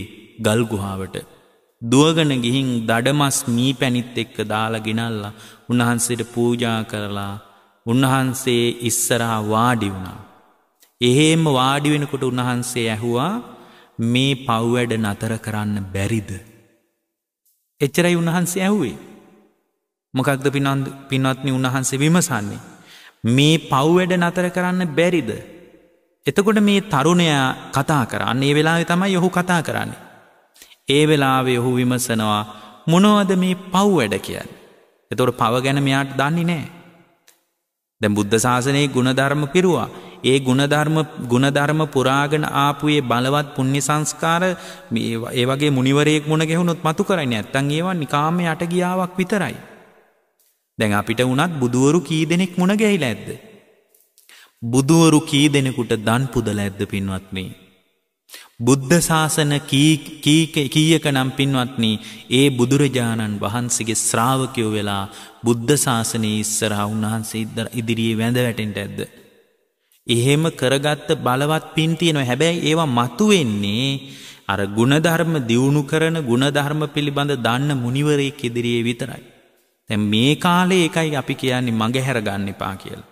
ගල්ගුහාවට දුවගෙන ගිහින් දඩමස් මී පැණිත් එක්ක දාලා ගෙනල්ලා උන්වහන්සේට පූජා කරලා උන්වහන්සේ ඉස්සරහා වාඩි වුණා. එහෙම වාඩි වෙනකොට උන්වහන්සේ ඇහුවා මේ පව් වැඩ නතර කරන්න බැරිද? එච්චරයි උන්වහන්සේ ඇහුවේ. මොකක්ද පින්වත්නි උන්වහන්සේ විමසන්නේ? මේ පව් වැඩ නතර කරන්න බැරිද? එතකොට මේ තරුණයා කතා කරන්නේ ඒ වෙලාවේ තමයි ඔහු කතා කරන්නේ. ඒ වෙලාවේ ඔහු විමසනවා මොනවද මේ පව් වැඩ කියන්න. එතොට පව ගැන මෙයාට දන්නේ නෑ. දැ බුද්ධ ශාසනයේ ගුණධර්ම පිරුවා. ඒ ගුණධර්ම ගුණධර්ම පුරාගෙන ආපුයේ බලවත් පුුණ්‍ය සංස්කාර ඒ වගේ මුනිවරෙක් මුණ ගෙහුණොත් මතු කරන්න ඇත්තන් ඒවා නිකාම යට ගියාවක් විතරයි. දැන් අපිට වනත් බුදුවරු කී දෙනෙක් මුණ ගැහිල ඇද්ද. බුදුවරු කී දෙනෙකුට දන් පුදල ඇද්ද පින්වත්න්නේ. බුද්ධ ශාසන කීයක නම් පින්වත්නි ඒ බුදුරජාණන් වහන්සේගේ ශ්‍රාවකයෝ වෙලා බුද්ධ ශාසනයේ ඉස්සරහා උන්වහන්සේ ඉදිරියේ වැඳ වැටෙන්ට ඇද්ද. එහෙම කරගත්ත බලවත් පින් තියෙනවා හැබැයි ඒවා මතු වෙන්නේ අර ಗುಣධර්ම දියුණු කරන ಗುಣධර්ම පිළිබඳ දන්න මුනිවරයෙක් ඉදිරියේ විතරයි. දැන් මේ කාලේ එකයි අපි කියන්නේ මගහැර ගන්න එපා කියලා.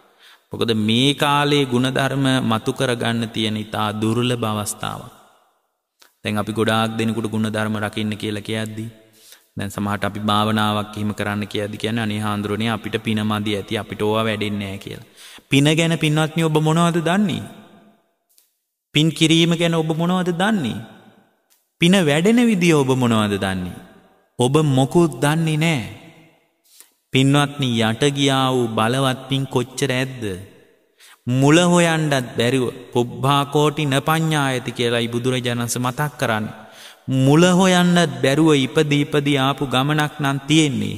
මොකද මේ කාලේ ಗುಣධර්ම මතු කරගන්න තියෙන ඊටා දුර්ලභ අවස්ථාවක්. දැන් අපි ගොඩාක් දෙනෙකුට ಗುಣධර්ම රකින්න කියලා කියද්දී දැන් සමහරට අපි භාවනාවක් එහෙම කරන්න කියද්දී කියන්නේ අනේ හාඳුරනේ අපිට පින මදි ඇති අපිට ඕවා වැඩෙන්නේ නැහැ කියලා. පින ගැන පින්වත්නි ඔබ මොනවද දන්නේ? පින් කිරීම ගැන ඔබ මොනවද දන්නේ? පින වැඩෙන විදිය ඔබ මොනවද දන්නේ? ඔබ මොකුත් දන්නේ නැහැ. පින්වත්නි යට ගියා වූ බලවත් පින් කොච්චර ඇද්ද? මුල හොයන්නත් බැරිව පොබ්බා කෝටි නපඤ්ඤායති කියලායි බුදුරජාණන්ස මතක් කරන්නේ. මුල හොයන්නත් බැරුව ඉපදී ඉපදී ආපු ගමනක් නම් තියෙන්නේ.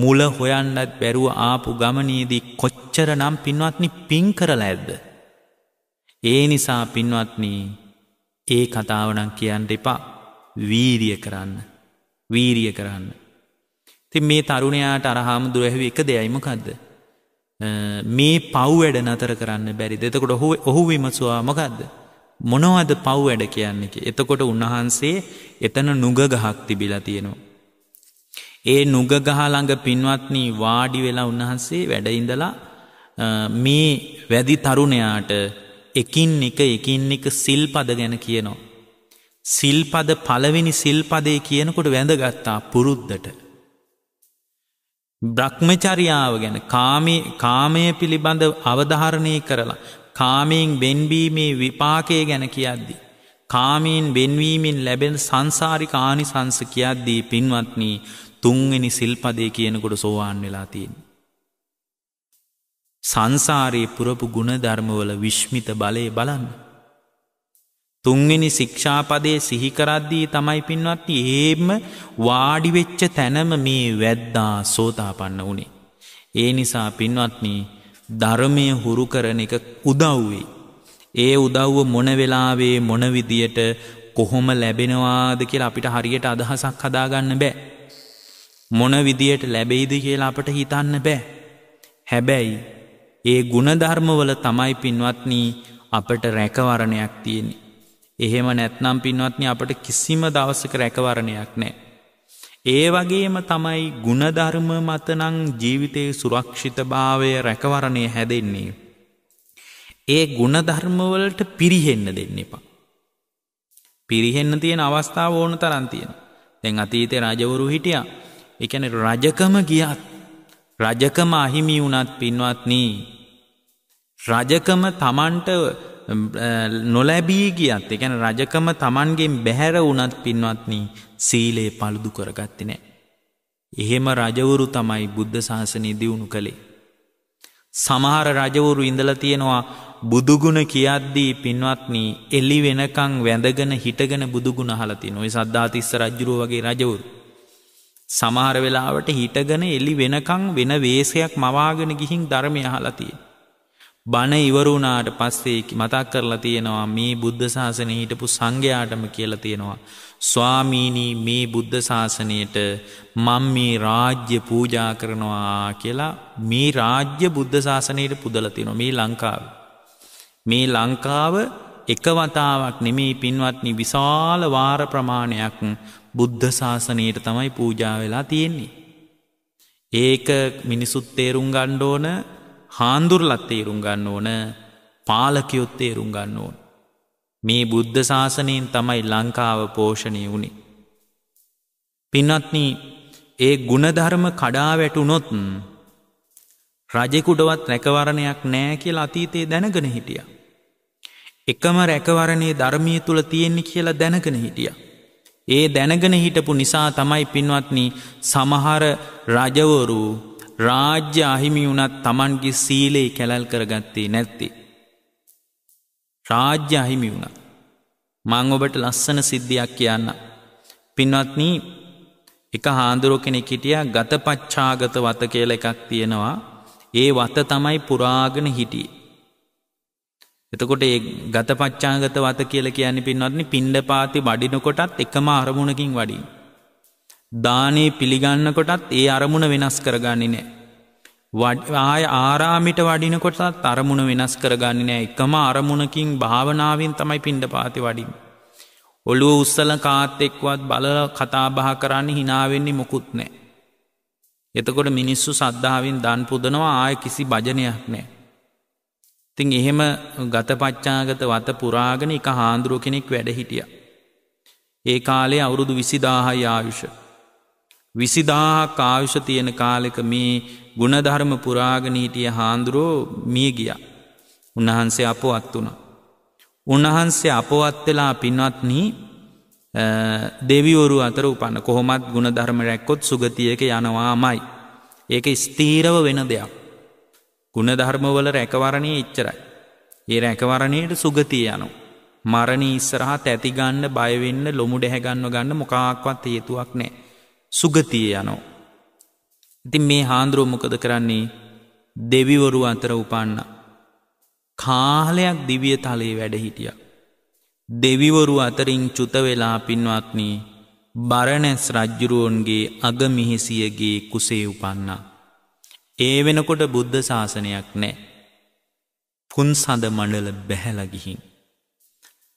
මුල හොයන්නත් බැරුව ආපු ගමනේදී කොච්චරනම් පින්වත්නි පින් කරලා ඇද්ද? ඒ නිසා පින්වත්නි ඒ කතාව නම් කියන්න එපා. වීරිය කරන්න. වීරිය කරන්න. තින් මේ තරුණයාට අරහාම දුරැහව එක දෙයයිමකක්ද. මේ පව් වැඩ නතර කරන්න බැරි දෙතකොට ඔහු ඔහු විමසවා මොකක්ද. මොනවද පව් වැඩ කියන්නේ එතකොට උන්වහන්සේ එතන නුග ගහක් තිබිලා තියෙනවා. ඒ නුග ගහළඟ පින්වත්නී වාඩි වෙලා උන්වහන්සේ වැඩඉඳලා මේ වැදි තරුණයාට එකින් එක එකින් එක සිල්පද ගැන කියනවා. සිල්පද පළවෙනි සිල්පදේ කියනකොට වැඳගත්තා පුරුද්දට. බ්‍රහ්මචරියාව ගැන කාමය පිළිබඳ අවධාරණය කරලා කාමීන් බෙන්බීමේ විපාකය ගැන කියද්දි. කාමීන් බෙන්වීමෙන් ලැබෙන සංසාරි කානි සංස කියද්දී පින්වත්නී තුන්වෙනි සිල්පදය කියනකොට සෝවාන් වෙලා තියෙන්. සංසාරයේ පුරපු ගුණධර්මවල විශ්මිත බලය බලන්න. තුන්වෙනි ශික්ෂාපදේ සිහි කරද්දී තමයි පින්වත්නි ඒම වාඩි වෙච්ච තැනම මේ වැද්දා සෝතාපන්න වුණේ. ඒ නිසා පින්වත්නි ධර්මය හුරු කරන එක උදව් වෙයි. ඒ උදව්ව මොන වෙලාවේ මොන විදියට කොහොම ලැබෙනවාද කියලා අපිට හරියට අදහසක් හදාගන්න බෑ. මොන විදියට ලැබෙයිද කියලා අපට හිතන්න බෑ. හැබැයි ඒ ಗುಣධර්මවල තමයි පින්වත්නි අපට රැකවරණයක් තියෙන්නේ. එහෙම නැත්නම් පින්වත්නි අපට කිසිම දවසක රැකවරණයක් නෑ. ඒ වගේම තමයි ගුණධර්ම මතනං ජීවිතයේ සුරක්ෂිත භාවය රැකවරණය හැදෙන්නේ. ඒ ගුණධර්මවලට පිරිහෙන්න දෙන්න එපා. පිරිහෙන්න තියෙන අවස්ථාව ඕන තරන් තියෙන. දැන් අතීතය රජවරු හිටිය එකන රජකම ගියත් රජකම අහිමි වුණත් පින්වත්නී. රජකම තමන්ට නොලැබී ගියත් එකැන රජකම තමන්ගෙන් බැහැර වුණත් පින්වත්නී සීලයේ පළුදු කරගත්ති නෑ. එහෙම රජවුරු තමයි බුද්ධ ශාසනය දියුණු කළේ. සමහර රජවුරු ඉඳල තියෙනවා බුදුගුණ කියද්දී පින්වත්නී එල්ලි වෙනකං වැඳගෙන හිටගෙන බුදුගුණ හලති නොයි සද්ධාතිස්ස රජ්ජුරුව වගේ රජවුරු. සමහර වෙලාවට හිටගෙන එල්ලි වෙනකං වෙන වේසයක් මවාගෙන ගිහින් ධර්මය හලතියේ. බණ ඉවරුණාට පස්සේ මතක් කරලා තියෙනවා මේ බුද්ධ ශාසනය හිටපු සංඝයාටම කියලා තියෙනවා. ස්වාමීනී මේ බුද්ධ ශාසනයට මං මේ රාජ්‍ය පූජා කරනවා කියලා මේ රාජ්‍ය බුද්ධ ශාසනයට පුදලා තියෙනවා මේ ලංකාව. මේ ලංකාව එක වතාවක් නෙමේ පින්වත්නි විශාල වාර ප්‍රමාණයක් බුද්ධ ශාසනයට තමයි පූජා වෙලා තියෙන්නේ. ඒක මිනිසුත් තේරුම් ගන්න ඕන හාන්දුරලත් තේරුම් ගන්න ඕන පාලකයොත් තේරුම් ගන්න ඕන. මේ බුද්ධ ශාසනයෙන් තමයි ලංකාව පෝෂණය වුණේ. පින්වත්න ඒ ගුණධර්ම කඩා වැටුනොත් රජෙකුඩවත් රැකවරණයක් නෑ කියලා අතීතයේ දැනගෙන හිටිය. එකම රැකවරණේ ධර්මය තුළ තියෙන්නේ කියලා දැනගෙන හිටිය. ඒ දැනගෙන හිටපු නිසා තමයි පින්වත්නි සමහර රජවරු රාජ්‍ය අහිමි වුණත් Tamanගේ සීලේ කැලල් කරගත්තේ නැත්තේ. රාජ්‍ය අහිමි වුණා. මං ඔබට ලස්සන සිද්ධියක් කියන්න. පින්වත්නි එක හාමුදුරුව කෙනෙක් හිටියා ගතපච්චාගත වත කියලා එකක් තියෙනවා. ඒ වත තමයි පුරාගෙන හිටියේ. එතකොට ඒ ගතපච්චාගත වත කියලා කියන්නේ පින්වත්නි පිණ්ඩපාති වඩිනකොටත් එකම අරමුණකින් වඩින්නේ. දානේ පිළිගන්නකොටත් ඒ අරමුණ වෙනස් කරගන්නේ නෑ. ආය ආරාමිට වඩිනකොටත් අරමුණ වෙනස් කරගන්නේ නෑ එකම අරමුණකින් භාවනාවෙන් තමයි පින්ඩ පාති වඩින්. ඔළුව උස්සල කාත් එක්වත් බල කතාබහ කරන්න හිනාවෙන්නේ මොකුත් නෑ. එතකොට මිනිස්සු සද්ධාවෙන් දන් පුදනවා ආය කිසි භජනයක් නෑ. තින් එහෙම ගතපච්චාගත වත පුරාගෙන එක හාන්දුරුව කෙනෙක් වැඩ හිටිය. ඒ කාලේ අවුරුදු විසිදාහයි ආයුෂ. විසිදාහක් ආයුෂ තියෙන කාලෙක මේ ගුණධර්ම පුරාගනීටිය හාන්දුරෝ මිය ගිය. උන්වහන්සේ අපවත් වුණ. උන්වහන්සේ අපවත් වෙලා පින්වත්නී දෙවිවරු අතර උපන්න කොහොමත් ගුණධර්ම රැක්කොත් සුගතියක යනවාමයි. ඒක ස්තීරව වෙන දෙයක්. ගුණධර්මවල රැකවරණය ඉච්චරයි. ඒ රැකවරණයට සුගතිය යනවා. මරණ ඉස්සරහා තැතිගන්න බයවෙන්න ලොමු ඩැහැගන්න ගන්න මොකාක්වත් හේතුවක් නෑ. සුගතිය යනෝ. ඉතින් මේ හාන්දුරුව මොකද කරන්නේ දෙවිවරු අතර උපන්න. කාලයක් දිවිය තලයේ වැඩහිටිය. දෙවිවරු අතරින් චුත වෙලා පින්වත්නී බරණැස් රජ්ජුරුවන්ගේ අගමිහිසියගේ කුසේ උපන්නා. ඒ වෙනකොට බුද්ධ ශාසනයක් නෑ. පුන්සඳ මඩල බැහැලගිහින්.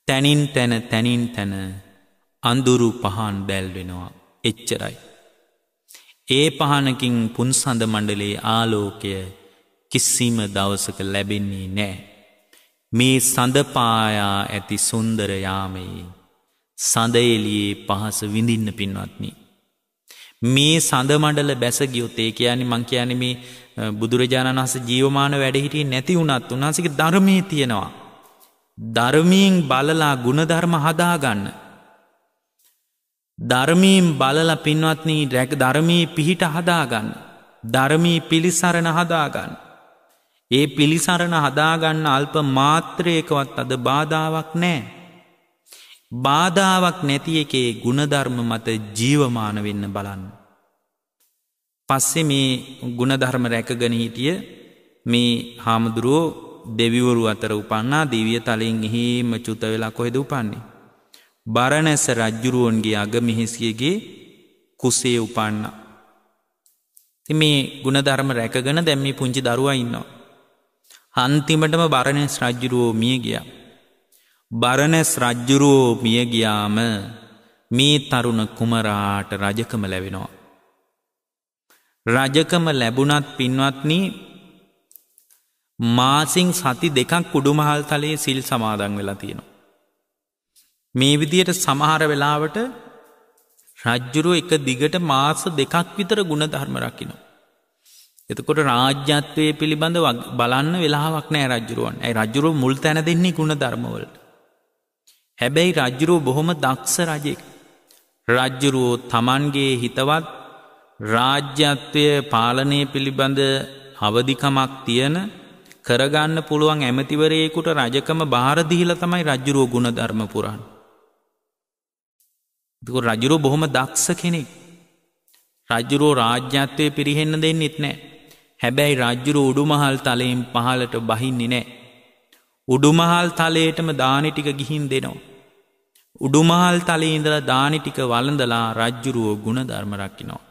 තැනින් තැන තැනින් තැන අඳුරු පහන් දැල්වෙනවා. එච්චරයි. ඒ පහනකින් පුන්සඳ මණ්ඩලේ ආලෝකය කිසිම දවසක ලැබෙන්නේ නෑ. මේ සඳපායා ඇති සුන්දර යාමයේ සඳඑලියේ පහස විඳින්න පින්වත්නි. මේ සඳ මණ්ඩල බැසගියොත් ඒ කියන්නේ මං කියන්නේ මේ බුදුරජාණන් වහන්සේ ජීවමාන වැඩ හිටියේ නැති වුණත් උන්වහන්සේගේ ධර්මයේ තියෙනවා. ධර්මයෙන් බලලා ಗುಣධර්ම හදාගන්න. ධර්මීම් බලල පින්වත්නී රැක් ධර්මී පිහිට හදාගන්න. ධර්මී පිළිසරණ හදාගන්න. ඒ පිළිසරණ හදාගන්න අල්ප මාත්‍රයකවත් අද බාධාවක් නෑ. බාධාවක් නැති එකේ ගුණධර්ම මත ජීවමාන වෙන්න බලන්න. පස්සෙ මේ ගුණධර්ම රැකගෙන හිටිය මේ හාමුදුරුවෝ දෙවිවරු අතර උපන්නා දිවිය තලින් එහෙම චුත වෙලා කොහෙද උපන්නේ. බරණැස රජ්ජුරුවන්ගේ අගමිහිසියගේ කුසේ උපන්න. ති මේ ගුණධර්ම රැකගෙන දැම්මි පුංචි දරුවා ඉන්නවා. හන්තිමටම බරණැස් රජ්ජුරුවෝ මිය ගියා. බරණැස් රජ්ජුරුවෝ මිය ගියාම මේ තරුණ කුමරාට රජකම ලැබෙනවා. රජකම ලැබුණත් පින්වත්නි මාසිං සති දෙකක් කුඩුමහල් තලයේ සිල් සමාදන් වෙලා තියෙනවා. මේ විදියට සමහර වෙලාවට රජ්ජුරුව එක දිගට මාස දෙකක් විතර ගුණධර්ම රකිනවා. එතකොට රාජ්‍යත්වය පිළිබඳ බලන්න වෙලාවක් නෑ රජ්ජුරුවන් ඇයි රජ්ජුරුව මුල් තැන දෙන්නේ ගුණ ධර්මවලට. හැබැයි රජ්ජුරුව බොහොම දක්ෂ රජෙක්. රජ්ජුරුවෝ තමන්ගේ හිතවත් රාජ්‍යත්වය පාලනය පිළිබඳ අවධිකමක් තියෙන කරගන්න පුළුවන් ඇමතිවරයෙකුට රජකම භාරදීල තමයි රජ්ජුරුව ගුණ ධර්ම පුරන්න. දකු රජුරෝ බොහොම දක්ෂ කෙනෙක්. රජ්ජුරෝ රාජ්‍යත්වය පිරිහෙන්න දෙන්නෙත් නෑ. හැබැයි රජ්ජුරු උඩුමහල් තලයෙන් පහලට බහින්නේ නෑ. උඩුමහල් තලයටම දානෙටික ගිහින් දෙනවා. උඩුමහල් තලේඉඳල දානෙටික වලඳලා රජ්ජුරුවෝ ගුණධර්ම රක්කිනවා.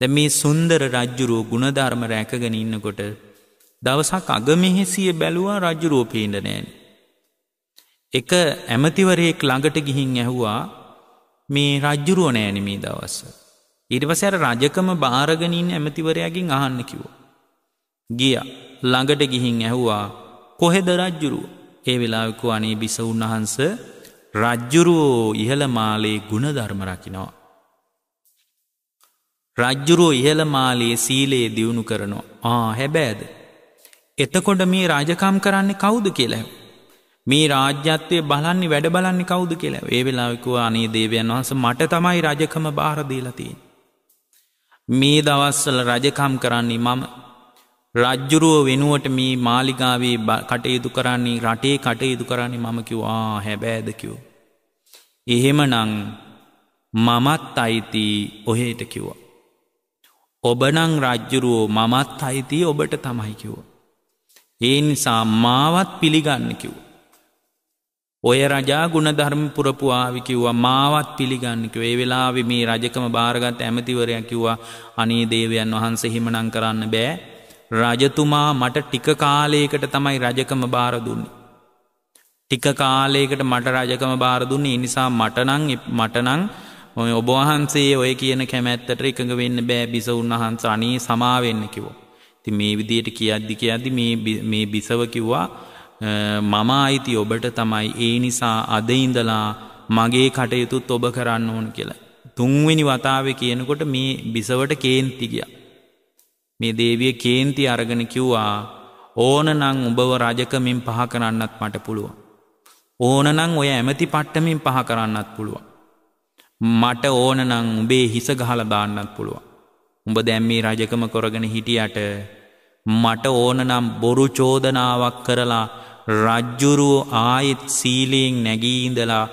දැ මේ සුන්දර රජ්ජුරුවෝ ගුණධර්ම රැකගෙන ඉන්නකොට දවසක් අගමෙහෙසිය බැලුවා රජ්ජුරෝපේන්ඩනෑන්. එක ඇමතිවරයෙක් ළඟට ගිහින් ඇහුවා මේ රජ්ජුරුව නෑන මේ දවස්ස. ඉරිවසැර රජකම භාරගනින් ඇමතිවරයගෙන් අහන්න කිවෝ. ගිය ළඟට ගිහින් ඇහුවා කොහෙද රජ්ජුරුව ඒ වෙලාවෙකු අනේ බිස උන්වහන්ස රජ්ජුරුවෝ ඉහළ මාලේ ගුණධර්ම රකිනවා. රජ්ජුරුවෝ ඉහළ මාලයේ සීලයේ දියුණු කරනවා ආ හැබෑද. එතකොට මේ රාජකම් කරන්නේ කවුද කියලා මේ රාජ්‍යත්වය බලන්නේ වැඩ බලන්නේ කවුද කියලා ඒ වෙලාවකුව අනේ දේවයන් වහස මට තමයි රජකම භාරදීලතියෙන්. මේ දවස්සල රජකම් කරන්නේ මම රජ්ජුරුව වෙනුවට මේ මාලිගාවේ කටයුතු කරන්නේ රටේ කටයුතු කරන්නේ මම කිව්වා හැබෑදකිවෝ. එහෙමනං මමත් අයිති ඔහේට කිව්වා. ඔබනං රජ්ජුරුවෝ මමත් අයිති ඔබට තමයි කිව්වා. ඒ නිසා මාවත් පිළිගන්න කිව්වා. ඔය රජා ගුණධර්ම පුරපු ආවි කිව්වා මාවත් පිළිගන්න කිව්වා. ඒ වෙලාවේ මේ රජකම බාරගත් ඇමතිවරයා කිව්වා අනේ දේවයන් වහන්සේ හිමනම් කරන්න බෑ. රජතුමා මට ටික කාලයකට තමයි රජකම බාර දුන්නේ. ටික කාලයකට මට රජකම බාර දුන්නේ. ඒ නිසා මට නම් මට නම් ඔබ වහන්සේ ඔය කියන කැමැත්තට එකඟ වෙන්න බෑ බිසවුන් වහන්සේ අනේ සමා වෙන්න කිව්වා. ඉතින් මේ විදියට කියද්දි කියද්දි මේ මේ බිසව කිව්වා මම අයිති ඔබට තමයි ඒ නිසා අද ඉඳලා මගේ කටයුතුත් ඔබ කරන්න ඕන කියලා. තුන්වෙනි වතාවේ කියනකොට මේ බිසවට කේන්ති ගියා. මේ දේවිය කේන්ති අරගෙන කිව්වා ඕනනම් උඹව රජකමින් පහ කරන්නත් මට පුළුවන්. ඕනනම් ඔය ඇමති පට්ටමින් පහ කරන්නත් පුළුවන්. මට ඕනනම් උඹේ හිස ගහලා දාන්නත් පුළුවන්. උඹ දැන් මේ රජකම කරගෙන හිටියට මට ඕනනම් බොරු චෝදනාවක් කරලා රජ්ජුරුවෝ ආයෙත් සීලයෙන් නැගීඉඳලා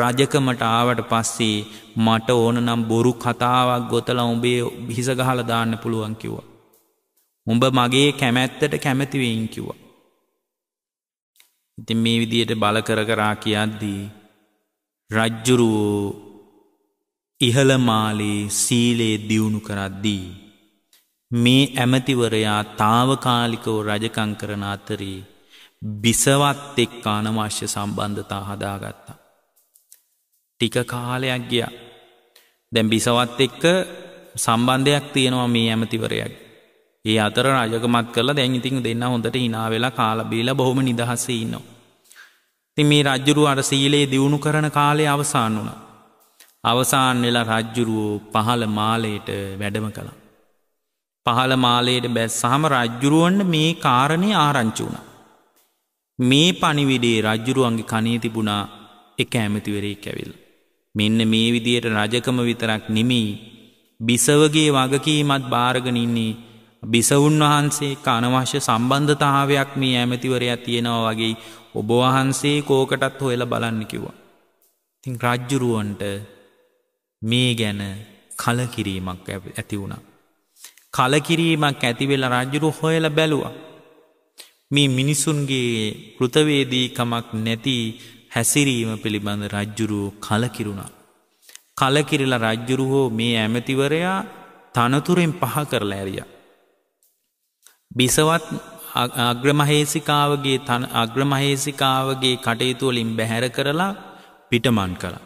රජකමට ආවට පස්සේ මට ඕන නම් බොරු කතාවක් ගොතල උඹේ හිසගහල දාන්න පුළුවන් කිව්වා. උඹ මගේ කැමැත්තට කැමැතිවෙයින් කිව්වා. ඉතින් මේ විදියට බල කර කරා කියද්දී රජ්ජුරුවෝ ඉහළමාලේ සීලේ දියුණු කරද්දී මේ ඇමතිවරයා තාවකාලිකව රජකං කරන අතරේ බිසවත් එක් අනවශ්‍ය සම්බන්ධතා හදාගත්තා. ටික කාලයක් ගියා. දැන් බිසවත් එක්ක සම්බන්ධයක් තියෙනවා මේ ඇමතිවරයක්. ඒ අතර රජකමත් කරලා දැන් ඉතින් දෙන්න හොඳට hina වෙලා කාලා බීලා බොහොම නිදහසේ ඉන්නවා. ඉතින් මේ රජුරු අර සීලේ දියුණු කරන කාලේ අවසන් වුණා. අවසන් වෙලා රජුරුව පහළ මාලයට වැඩම කළා. පහළ මාලයට බැස්සහම රජුරුවන්ට මේ කාරණේ ආරංචි වුණා. මේ පනිවිඩේ රජ්ජුරුවන්ගේ කනේ තිබුණා එක ඇමතිවරෙක් ඇවිල්. මෙන්න මේ විදියට රජකම විතරක් නෙමෙයි බිසවගේ වගකීමත් භාරගෙන ඉන්නේ බිසවුන් වහන්සේ කනවශ්‍ය සම්බන්ධතාවයක් මේ ඇමතිවරයා තියෙනවා වගේ ඔබ වහන්සේ කෝකටත් හොයලා බලන්න කිව්වා. ඉතින් රජ්ජුරුවන්ට මේ ගැන කලකිරීමක් ඇති වුණා. කලකිරීමක් ඇති වෙලා රජුරු හොයලා බැලුවා. මේ මිනිසුන්ගේ කෘතවේදීකමක් නැති හැසිරීම පිළිබඳ රජ්ජුරුවෝ කලකිරුණා. කලකිරිලා රජ්ජුරු හෝ මේ ඇමතිවරයා තනතුරෙන් පහ කරලා ඇරියා. බිසවත් අග්‍රමහේසිකාවගේ අග්‍රමහේසිකාවගේ කටයුතු වලින් බැහැර කරලා පිටමන් කළා.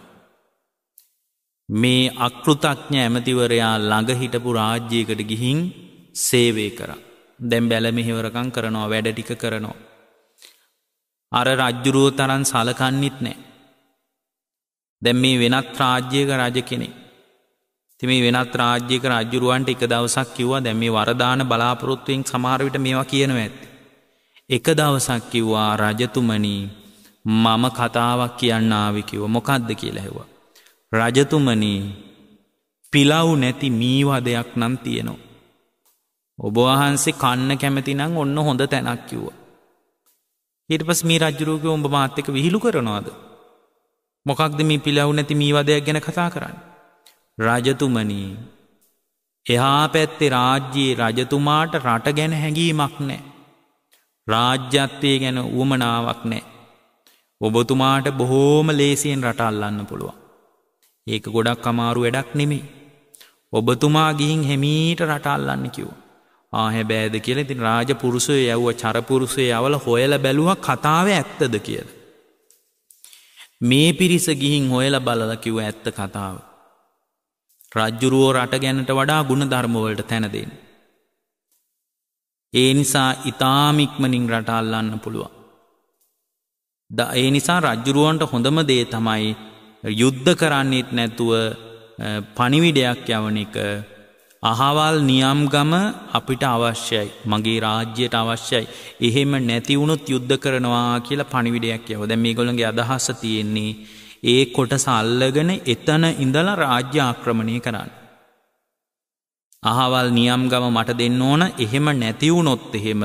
මේ අකෘතඥ ඇමතිවරයා ළඟ හිටපු රාජ්‍යයකට ගිහින් සේවය කරා. දැම් බැලමිහිවරකං කරනවා වැඩ ටික කරනවා. අර රජ්ජුරුව තරන් සලකන්නිත් නෑ. දැම් මේ වෙනත් රාජ්‍යයක රජ කෙනෙ. තිමේ වෙනත් රාජ්‍යක රජ්ජුරුවන්ට එක දවසක් කිව්වා දැම් මේ වරදාන බලාපොරොත්තුවෙන් සමාරවිට මේවා කියනව ඇත්. එක දවසක් කිව්වා රජතුමනී මම කතාවක් කියන්නාවිකිව මොකක්ද කියලා හෙවා. රජතුමනී පිලව් නැති මීවා දෙයක් නම් තියෙනවා. ඔබවහන්සේ කන්න කැමතිනම් ඔන්න හොඳ තැනක් කිව්වා. ඊට පස් මේ රජ්ජුරුවක උඹ මාත්‍යක විහිළු කරනවාද. මොකක්ද මේ පිලව් නැති මීවදයක් ගැන කතා කරන්න. රජතුමනී එහා පැත්තේ රාජ්‍යයේ රජතුමාට රට ගැන හැඟීමක් නෑ. රාජ්‍යත්වය ගැන වුවමනාවක් නෑ. ඔබතුමාට බොහෝම ලේසියෙන් රටල්ලන්න පුළුවන්. ඒක ගොඩක් අමාරු වැඩක් නෙමේ. ඔබතුමා ගිහින් හෙමීට රටල්ලන්න කිව්වා. ආහැ බෑද කියලා ඉතින් රාජපුරුෂය යව්ව චරපුරුෂය යවල හොයල බැලුවා කතාව ඇත්තද කියල. මේ පිරිස ගිහින් හොයල බලල කිව්ව ඇත්ත කතාව. රජ්ජුරුවෝ රට ගැනට වඩා ගුණ ධර්මවලට තැනදෙන්. ඒ නිසා ඉතාමික්මනින් රටල්ලන්න පුළුවන්. ද ඒ නිසා රජ්ජුරුවන්ට හොඳම දේ තමයි යුද්ධ කරන්නෙත් නැතුව පනිවිඩයක් යවන එක අහවල් නියම්ගම අපිට අවශ්‍යයි. මගේ රාජ්‍යයට අවශ්‍යයි. එහෙම නැති වුණොත් යුද්ධ කරනවා කියලා පණිවිඩයක් යව. දැන් මේගොල්ලන්ගේ අදහස තියෙන්නේ ඒ කොටස අල්ලගෙන එතන ඉඳලා රාජ්‍ය ආක්‍රමණය කරන්න. අහවල් නියම්ගම මට දෙන්න ඕන. එහෙම නැති වුණොත් එහෙම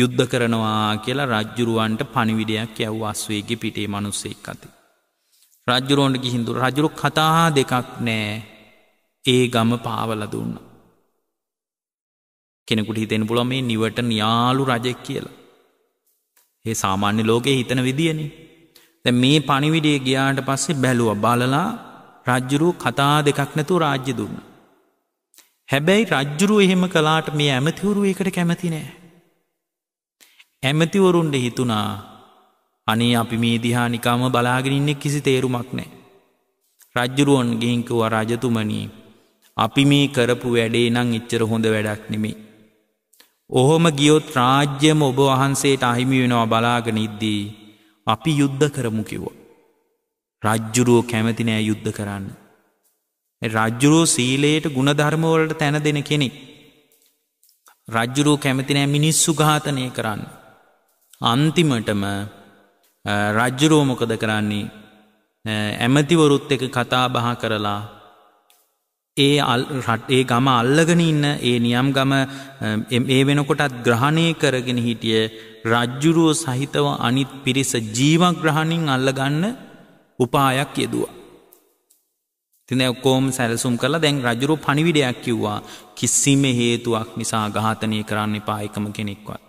යුද්ධ කරනවා කියලා රජ්ජුරුවන්ට පණිවිඩයක් යව අස්වේගේ පිටේ මිනිස්සෙක් අතේ. රජ්ජුරුවන්ට ගිහින් දුර රජුරු කතා දෙකක් නෑ. ඒ ගම පාවල දුන්න. කෙනෙකුට හිතෙන් පුළ මේ නිවට නියාලු රජෙක් කියලා. ඒ සාමාන්‍ය ලෝකයේ හිතන විදියනි. දැ මේ පණිවිඩේ ගියාට පස්සේ බැලුව බලලා රජ්ජුරු කතා දෙකක් නැතු රාජ්‍ය දුන්න. හැබැයි රජ්ජුරු එහෙම කලාට මේ ඇමතිවරු එකට කැමති නෑ. ඇමතිවරුන්ට හිතුනා අනේ අපි මේ දිහා නිකාම බලාගෙනඉන්නෙ කිසි තේරුමක් නෑ. රජ්ජුරුවන් ගිහිංකුව රජතුමනී අපි මේ කරපු වැඩේ නම් එච්චර හොඳ වැඩක් නෙමෙයි. ඔහොම ගියොත් රාජ්‍යම ඔබ වහන්සේට අහිමි වෙනවා බලාගෙන ඉද්දී අපි යුද්ධ කරමු කිව්වා. රජ්ජුරුවෝ කැමති නෑ යුද්ධ කරන්න. රජ්ජුරුවෝ සීලයට ಗುಣධර්ම වලට තැන දෙන කෙනෙක්. රජ්ජුරුවෝ කැමති නෑ මිනිස්සු ඝාතනය කරන්න. අන්තිමටම රජ්ජුරුවෝ මොකද කරන්නේ? ඇමතිවරුත් එක කතා බහ කරලා ඒ ඒ ගම අල්ලගෙන ඉන්න ඒ නියම් ගම ඒ වෙනකොටත් ග්‍රහණය කරගෙන හිටිය රජ්ජුරුව සහිතව අනිත් පිරිස ජීවග්‍රහණින් අල්ලගන්න උපායක් යෙදවා. තින ඔක්කෝම් සැලසුම් කළ දැන් රජුරු පණිවිඩයක් කිව්වා කිසිම හේතුවක් නිසා ඝාතනය කරන්න පායකම කෙනෙක්වත්.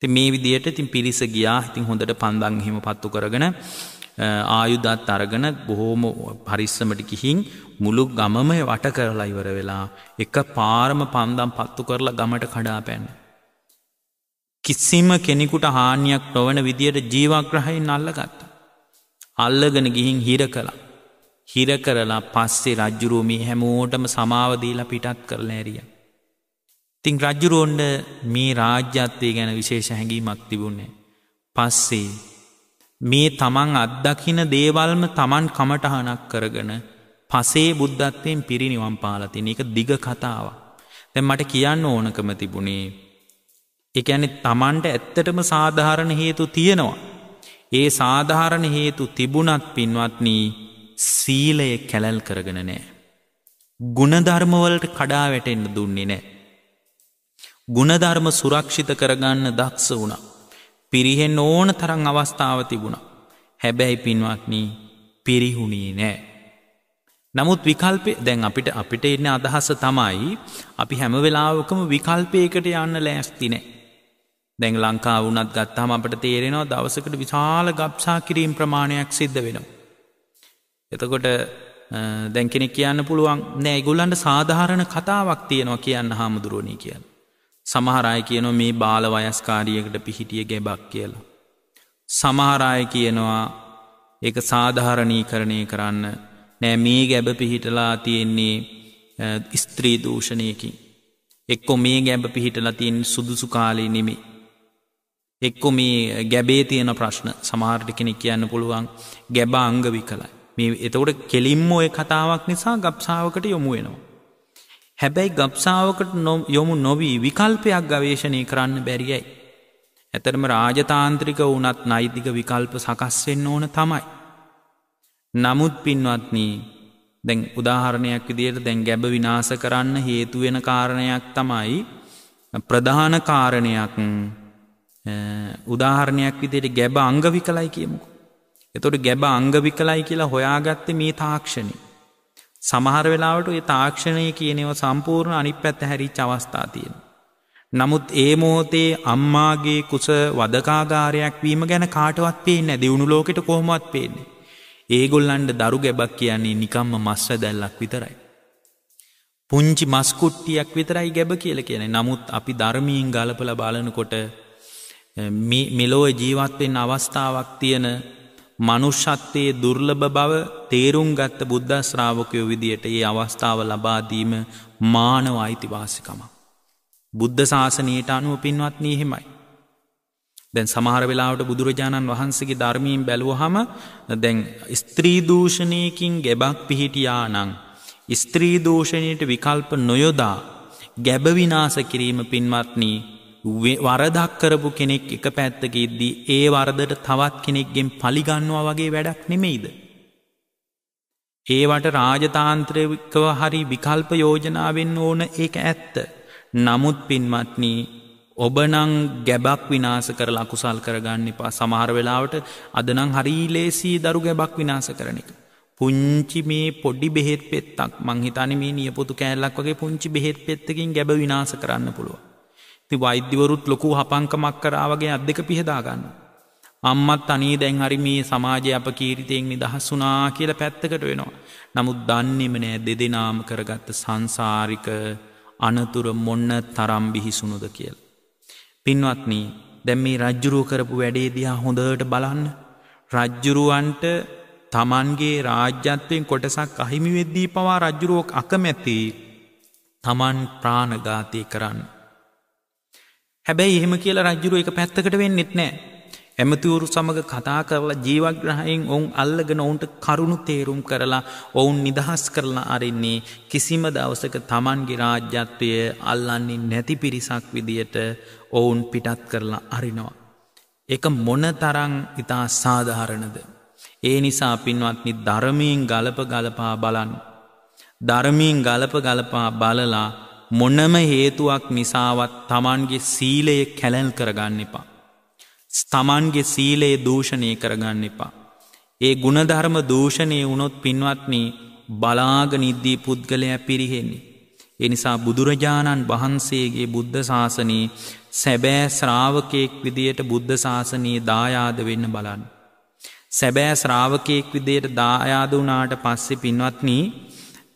ති මේ විදියට තින් පිරිස ගියා හිතින් හොඳට පන්දං හෙම පත්තු කරගෙන ආයුධත් අරගෙන බොහෝම පරිස්සමට ගිහින් මුළු ගමම වට කරලා ඉවර වෙලා එක පාරම පන්දම් පත්තු කරලා ගමට කඩා පැන්න. කිසිම කෙනෙකුට හානියක් නොවන විදියට ජීවග්‍රහයෙන් අල්ලගත්ත. අල්ලගෙන ගිහින් හිර කලා. හිර කරලා පස්සේ රජ්ජුරුවමි හැමෝටම සමාවදීලා පිටත් කරල ඇරිය. තිං රජ්ජුරුවොන්ඩ මේ රාජ්‍යත්වය ගැන විශේෂ හැඟීමක් තිබුණේ. පස්සේ මේ තමන් අත්දකින දේවල්ම තමන් කමටහනක් කරගෙන පසේ බුද්ධත්වයෙන් පිරිනිවම් පාලතින එක දිග කතාව. දැන් මට කියන්න ඕනකම තිබුණේ. එකැනෙ තමන්ට ඇත්තටම සාධාරණ හේතු තියෙනවා. ඒ සාධාරණ හේතු තිබුණත් පින්වත්නී සීලය කැලැල් කරගෙන නෑ. ගුණධර්මවලට කඩා වැටෙන්න්න දුන්නේ නෑ. ගුණධර්ම සුරක්ෂිත කරගන්න දක්ෂ වුණා. පිරිහෙන් ඕන තරං අවස්ථාව තිබුණ. හැබැයි පින්වත්නී පිරිහුණී නෑ. නමුත් විකල්පය දැන් අපිට අපිට එන්න අදහස තමයි අපි හැම වෙලාවකම විකල්පයකට යන්න ලෑස්ති නෑ. දැන් ලංකා වුණත් ගත්තාම අපට තේරෙනවා දවසකට විශාල ගබ්සා කිරීම් ප්‍රමාණයක් සිද්ධ වෙනවා. එතකොට දැන් කෙනෙක් කියන්න පුළුවන් නෑ ගොල්ලන්ට සාධාරණ කතාවක් තියෙනවා කියන්න හාමුදුරුවනී කියන්න. සමහරය කියනො මේ බාල වයස්කාරියකට පිහිටිය ගැබක් කියලා. සමහරය කියනවා එක සාධහරණී කරණය කරන්න නෑ මේ ගැබ පිහිටලා තියෙන්නේ ස්ත්‍රී දූෂණයකින්. එක්කො මේ ගැබ පිහිටලා තියෙන් සුදුසු කාලී නෙමේ. එක්කො මේ ගැබේ තියෙන ප්‍රශ්න සමාර්ට කෙනෙක් කියන්න පුළුවන් ගැබ අංගවි කලයි. මේ එතකොට කෙලින්ම ඔය කතාවක් නිසා ගප්සාාවකට යොමු වෙනවා. හැබැයි ගබ්සාාවකට යොමු නොවී විකල්පයක් ගවේශණය කරන්න බැරියයි. ඇතරම රාජතාන්ත්‍රික වුනත් නෛතික විකල්ප සකස්වෙන්න ඕන තමයි. නමුත් පින්වත්නී දැන් උදාහරණයක් විදියට දැන් ගැබ විනාස කරන්න හේතුවෙන කාරණයක් තමයි ප්‍රධාන කාරණයක් උදාහරණයක් විදියට ගැබ අංගවිකලයි කියමුකු. එතොට ගැබ අංගවිකලයි කියලා හොයාගත්ත මේ තාක්ෂණි සමහර වෙලාවට ඒ තාක්ෂණය කියනව සම්පූර්ණ අනිත් පැත්ත හැරිච්ච අවස්ථා තියෙන. නමුත් ඒ මොහොතේ අම්මාගේ කුස වදකාගාරයක් වීම ගැන කාටවත් පේන්නේ දෙවුණු ලෝකෙට කොහොමවත් පේන්නේ. ඒගොල්ලන්ට දරු ගැබක් කියන්නේ නිකම්ම මස්ස දැල්ලක් විතරයි. පුංචි මස් කුට්ටියක් විතරයි ගැබ කියලා කියන්නේ. නමුත් අපි ධර්මයෙන් ගලපලා බලනකොට මෙලොව ජීවත් වෙන්න අවස්ථාවක් තියෙන මනුෂ්‍යත්වයේ දුර්ලභ බව තේරුම් ගත්ත බුද්ධ ශ්‍රාවකයෝ විදියට ඒ අවස්ථාව ලබා දීම මානව අයිතිවාසිකමක්. බුද්ධ ශාසනයට අනුව පින්වත්නී එහෙමයි. දැන් සමහර වෙලාවට බුදුරජාණන් වහන්සේගේ ධර්මයෙන් බැලුවහම දැන් ස්ත්‍රී දූෂණයකින් ගැබක් පිහිටියානම් ස්ත්‍රී දූෂණයට විකල්ප නොයොදා ගැබ විනාශ කිරීම පින්වත්නි වරදක් කරපු කෙනෙක් එක පැත්තක ඉද්දී ඒ වරදට තවත් කෙනෙක්ගෙන් පලිගන්නවා වගේ වැඩක් නෙමෙයිද. ඒවට රාජතාන්ත්‍රකව හරි විකල්ප යෝජනාවෙන් ඕන ඒක ඇත්ත. නමුත් පින්මත්නී ඔබනං ගැබක් විනාස කර ලකුසල් කරගන්න එපා සමහර වෙලාවට අදනං හරීලේසී දරු ගැබක් විනාස කරන එක. පුංචි මේ පොඩි බෙහෙත් පෙත්තක් මංහිතන මේ නියපොතු කෑල්ලක් වගේ පුංචි බෙහෙත් පෙත්තකින් ගැබ විනාස කරන්න පුළුවන්. ති වෛද්‍යවරුත් ලොකු හපංකමක් කරාවගේ අත් දෙක පිහදාගන්න. අම්මත් අනේ දැන් හරි මේ සමාජය අප කීරිතයෙන් නිදහස් වුනා කියල පැත්තකට වෙනවා. නමුත් දන්නෙම නෑ දෙදෙනාම කරගත්ත සංසාරික අනතුර මොන්න තරම් බිහිසුණුද කියල. පින්වත්නී දැම් මේ රජ්ජුරුව කරපු වැඩේ දිහා හොඳට බලන්න. රජ්ජුරුවන්ට තමන්ගේ රාජ්‍යත්වයෙන් කොටසක් අහිමිවෙද්දී පවා රජ්ජුරුවෝක් අකමැති තමන් ප්‍රාණගාතය කරන්න. හැබැයි එහෙම කියලා රජ්ජුරුව එක පැත්තකට වෙන්නෙත් නෑ. ඇමතිවරු සමඟ කතා කරලා ජීවග්‍රහයෙන් ඔවුන් අල්ලගෙන ඔවුන්ට කරුණු තේරුම් කරලා ඔවුන් නිදහස් කරලා අරෙන්නේ කිසිම දවසක තමන්ගේ රාජ්‍යත්වය අල්ලන්නේ නැති පිරිසක් විදියට ඔවුන් පිටත් කරලා අරිනවා. එක මොන තරං ඉතා සාධාරණද. ඒ නිසා පින්වත්නි ධර්මීන් ගලප ගලපා බලන්න. ධර්මීන් ගලප ගලපා බලලා මොනම හේතුවක් නිසාවත් තමන්ගේ සීලය කැලැල් කරගන්න එපා. තමන්ගේ සීලයේ දූෂණය කරගන්න එපා. ඒ ගුණධර්ම දූෂණය වුණොත් පින්වත්නි බලාග නිද්දී පුද්ගලයා පිරිහෙන්නේ. එනිසා බුදුරජාණන් වහන්සේගේ බුද්ධ ශාසනයේ සැබෑ ශ්‍රාවකයෙක් විදියට බුද්ධ ශාසනයේ දායාද වෙන්න බලන්න. සැබෑ ශ්‍රාවකයෙක් විදියට දායාද වුණාට පස්සේ පින්වත්නි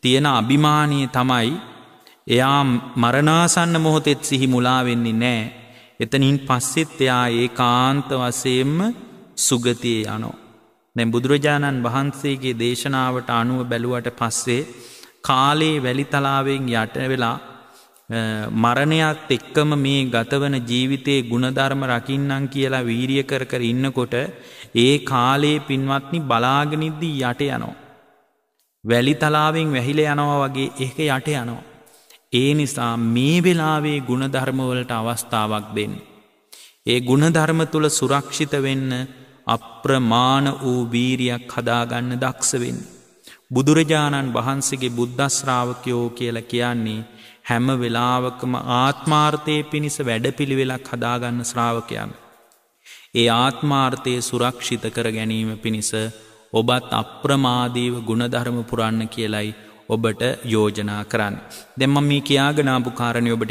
තියෙන අභිමානීය තමයි එයා මරණාසන්න මොහොතෙත් සිහි මුලා වෙන්නේ නැහැ. එතනින් පස්සෙත් එයා ඒකාන්ත වශයෙන්ම සුගතියේ යනවා. දැන් බුදුරජාණන් වහන්සේගේ දේශනාවට අනුව බැලුවට පස්සේ කාලේ වැලිතලාවෙන් යට වෙලා මරණයත් එක්කම මේ ගතවන ජීවිතයේ ಗುಣධර්ම රකින්නම් කියලා වීරිය කර කර ඉන්නකොට ඒ කාලේ පින්වත්නි බලාගෙන ඉද්දී යට යනවා. වැලිතලාවෙන් වැහිලා යනවා වගේ ඒක යට යනවා. ඒ නිසා මේ වෙලාවේ ගුණධර්මවලට අවස්ථාවක් දෙන්න. ඒ ගුණධර්ම තුළ සුරක්ෂිත වෙන්න අප්‍රමාණ වූ බීරියක් හදාගන්න දක්ෂවෙන්. බුදුරජාණන් වහන්සේගේ බුද්ධස්ශ්‍රාවකයෝ කියල කියන්නේ හැම වෙලාවකම ආත්මාර්ථය පිණිස වැඩපිළිවෙලක් හදාගන්න ශ්‍රාවකයන්. ඒ ආත්මාර්ථය සුරක්ෂිත කර ගැනීම පිණිස ඔබත් අප්‍රමාදීව ගුණධර්ම පුරන්න කියලයි ඔබට යෝජනා කරන්න. දෙම්ම මේ කියාගනාපු කාරණය ඔබට